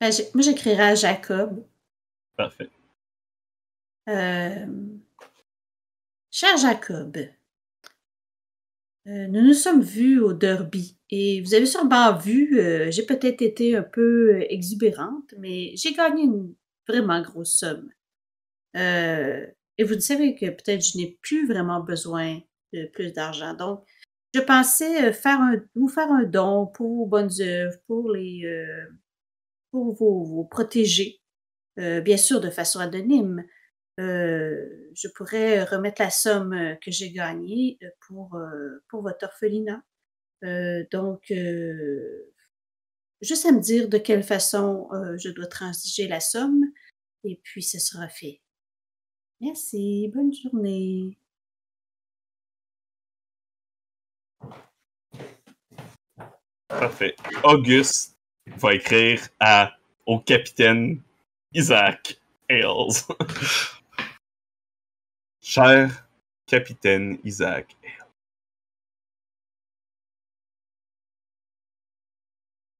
S4: Ben, moi, j'écrirai à Jacob. Parfait. Euh, cher Jacob, euh, nous nous sommes vus au derby et
S2: vous avez sûrement vu, euh, j'ai peut-être été un peu exubérante, mais j'ai gagné une vraiment grosse somme. et vous savez que peut-être je n'ai plus vraiment besoin de plus d'argent. Donc, je pensais faire un, vous faire un don pour bonnes œuvres, pour les, pour vous, protéger, euh, bien sûr de façon anonyme. Euh, je pourrais remettre la somme euh, que j'ai gagnée pour, pour votre orphelinat. donc, juste à me dire de quelle façon je dois transiger la somme
S4: et puis ce sera fait. Merci, bonne journée.
S1: Parfait. Auguste, va écrire à, au capitaine Isaac Ailes. Cher
S4: capitaine Isaac Ailes.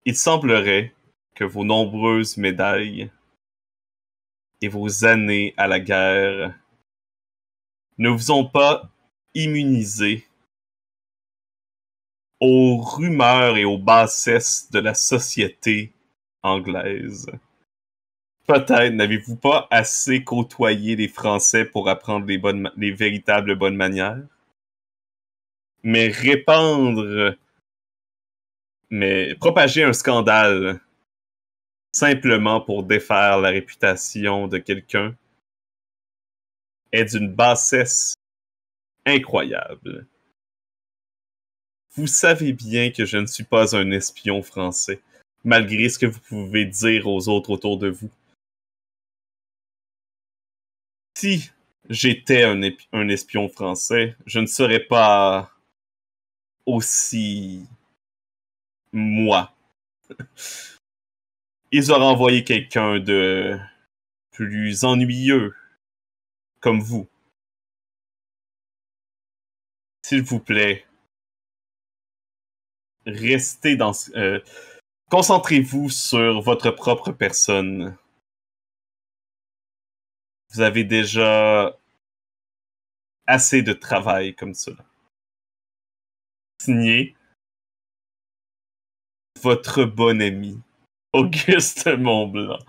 S1: Il semblerait que vos nombreuses médailles et vos années à la guerre ne vous ont pas immunisé aux rumeurs et aux bassesses de la société anglaise. Peut-être n'avez-vous pas assez côtoyé les Français pour apprendre les, les véritables bonnes manières? Mais répandre, mais propager un scandale simplement pour défaire la réputation de quelqu'un est d'une bassesse incroyable. Vous savez bien que je ne suis pas un espion français, malgré ce que vous pouvez dire aux autres autour de vous. Si j'étais un, espion français, je ne serais pas aussi moi. Ils auraient envoyé quelqu'un de
S4: plus ennuyeux comme vous. S'il vous plaît, restez
S1: dans. Euh, concentrez-vous sur votre propre personne. Vous avez déjà assez
S4: de travail comme cela. Signé votre bon ami, Auguste Montblanc.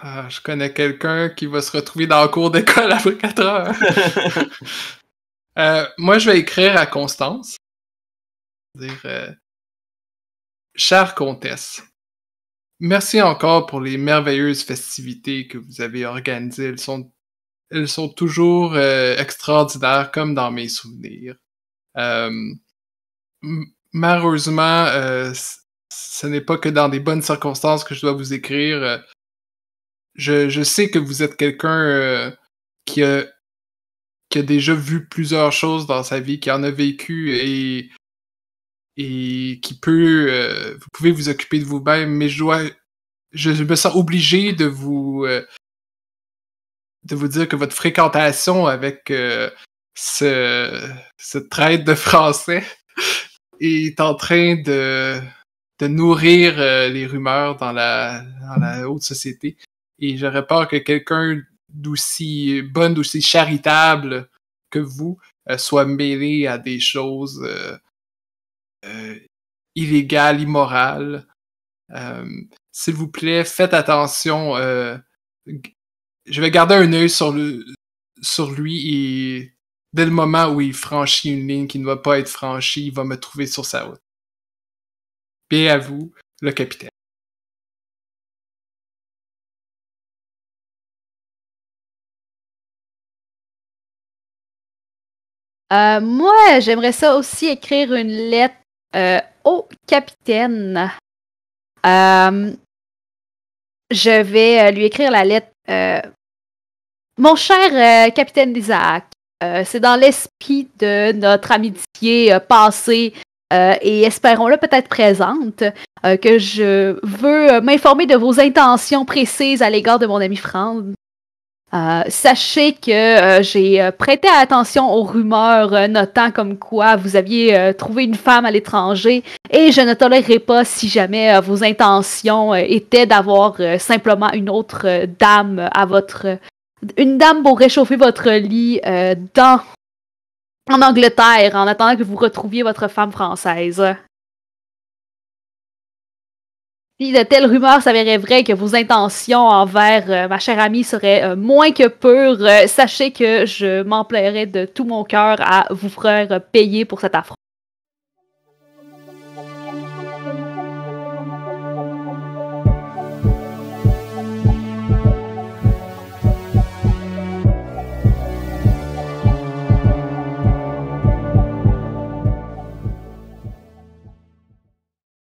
S5: Ah, je connais quelqu'un qui va se retrouver dans le cours d'école après 4 heures. euh, moi, je vais écrire à Constance. Dire, euh, chère comtesse, merci encore pour les merveilleuses festivités que vous avez organisées. Elles sont, elles sont toujours euh, extraordinaires comme dans mes souvenirs. Euh, malheureusement, ce n'est pas que dans des bonnes circonstances que je dois vous écrire je, sais que vous êtes quelqu'un euh, qui, a, qui a déjà vu plusieurs choses dans sa vie, qui en a vécu et, et qui peut. Euh, vous pouvez vous occuper de vous-même, mais je dois. Je me sens obligé de vous. Euh, de vous dire que votre fréquentation avec ce, ce trait de français est en train de, de nourrir les rumeurs dans la, dans la haute société. Et j'aurais peur que quelqu'un d'aussi bonne, d'aussi charitable que vous euh, soit mêlé à des choses euh, euh, illégales, immorales. S'il vous plaît, faites attention. je vais garder un œil sur, sur lui et dès le moment où il franchit une ligne qui ne va pas être franchie, il va me trouver sur sa route. Bien à vous, le capitaine.
S4: Euh, moi, j'aimerais ça aussi écrire une lettre euh, au capitaine. Euh,
S3: je vais lui écrire la lettre. Mon cher capitaine Isaac, c'est dans l'esprit de notre amitié passée et espérons-le peut-être présente que je veux m'informer de vos intentions précises à l'égard de mon ami Franz. Euh, sachez que euh, j'ai euh, prêté attention aux rumeurs notant comme quoi vous aviez trouvé une femme à l'étranger et je ne tolérerai pas si jamais vos intentions étaient d'avoir simplement une autre dame à votre une dame pour réchauffer votre lit dans en Angleterre en attendant que vous retrouviez votre femme française. Si de telles rumeurs s'avéraient vraies que vos intentions envers euh, ma chère amie seraient euh, moins que pures, euh, sachez que je m'en de tout mon cœur à vous faire payer pour cette affront.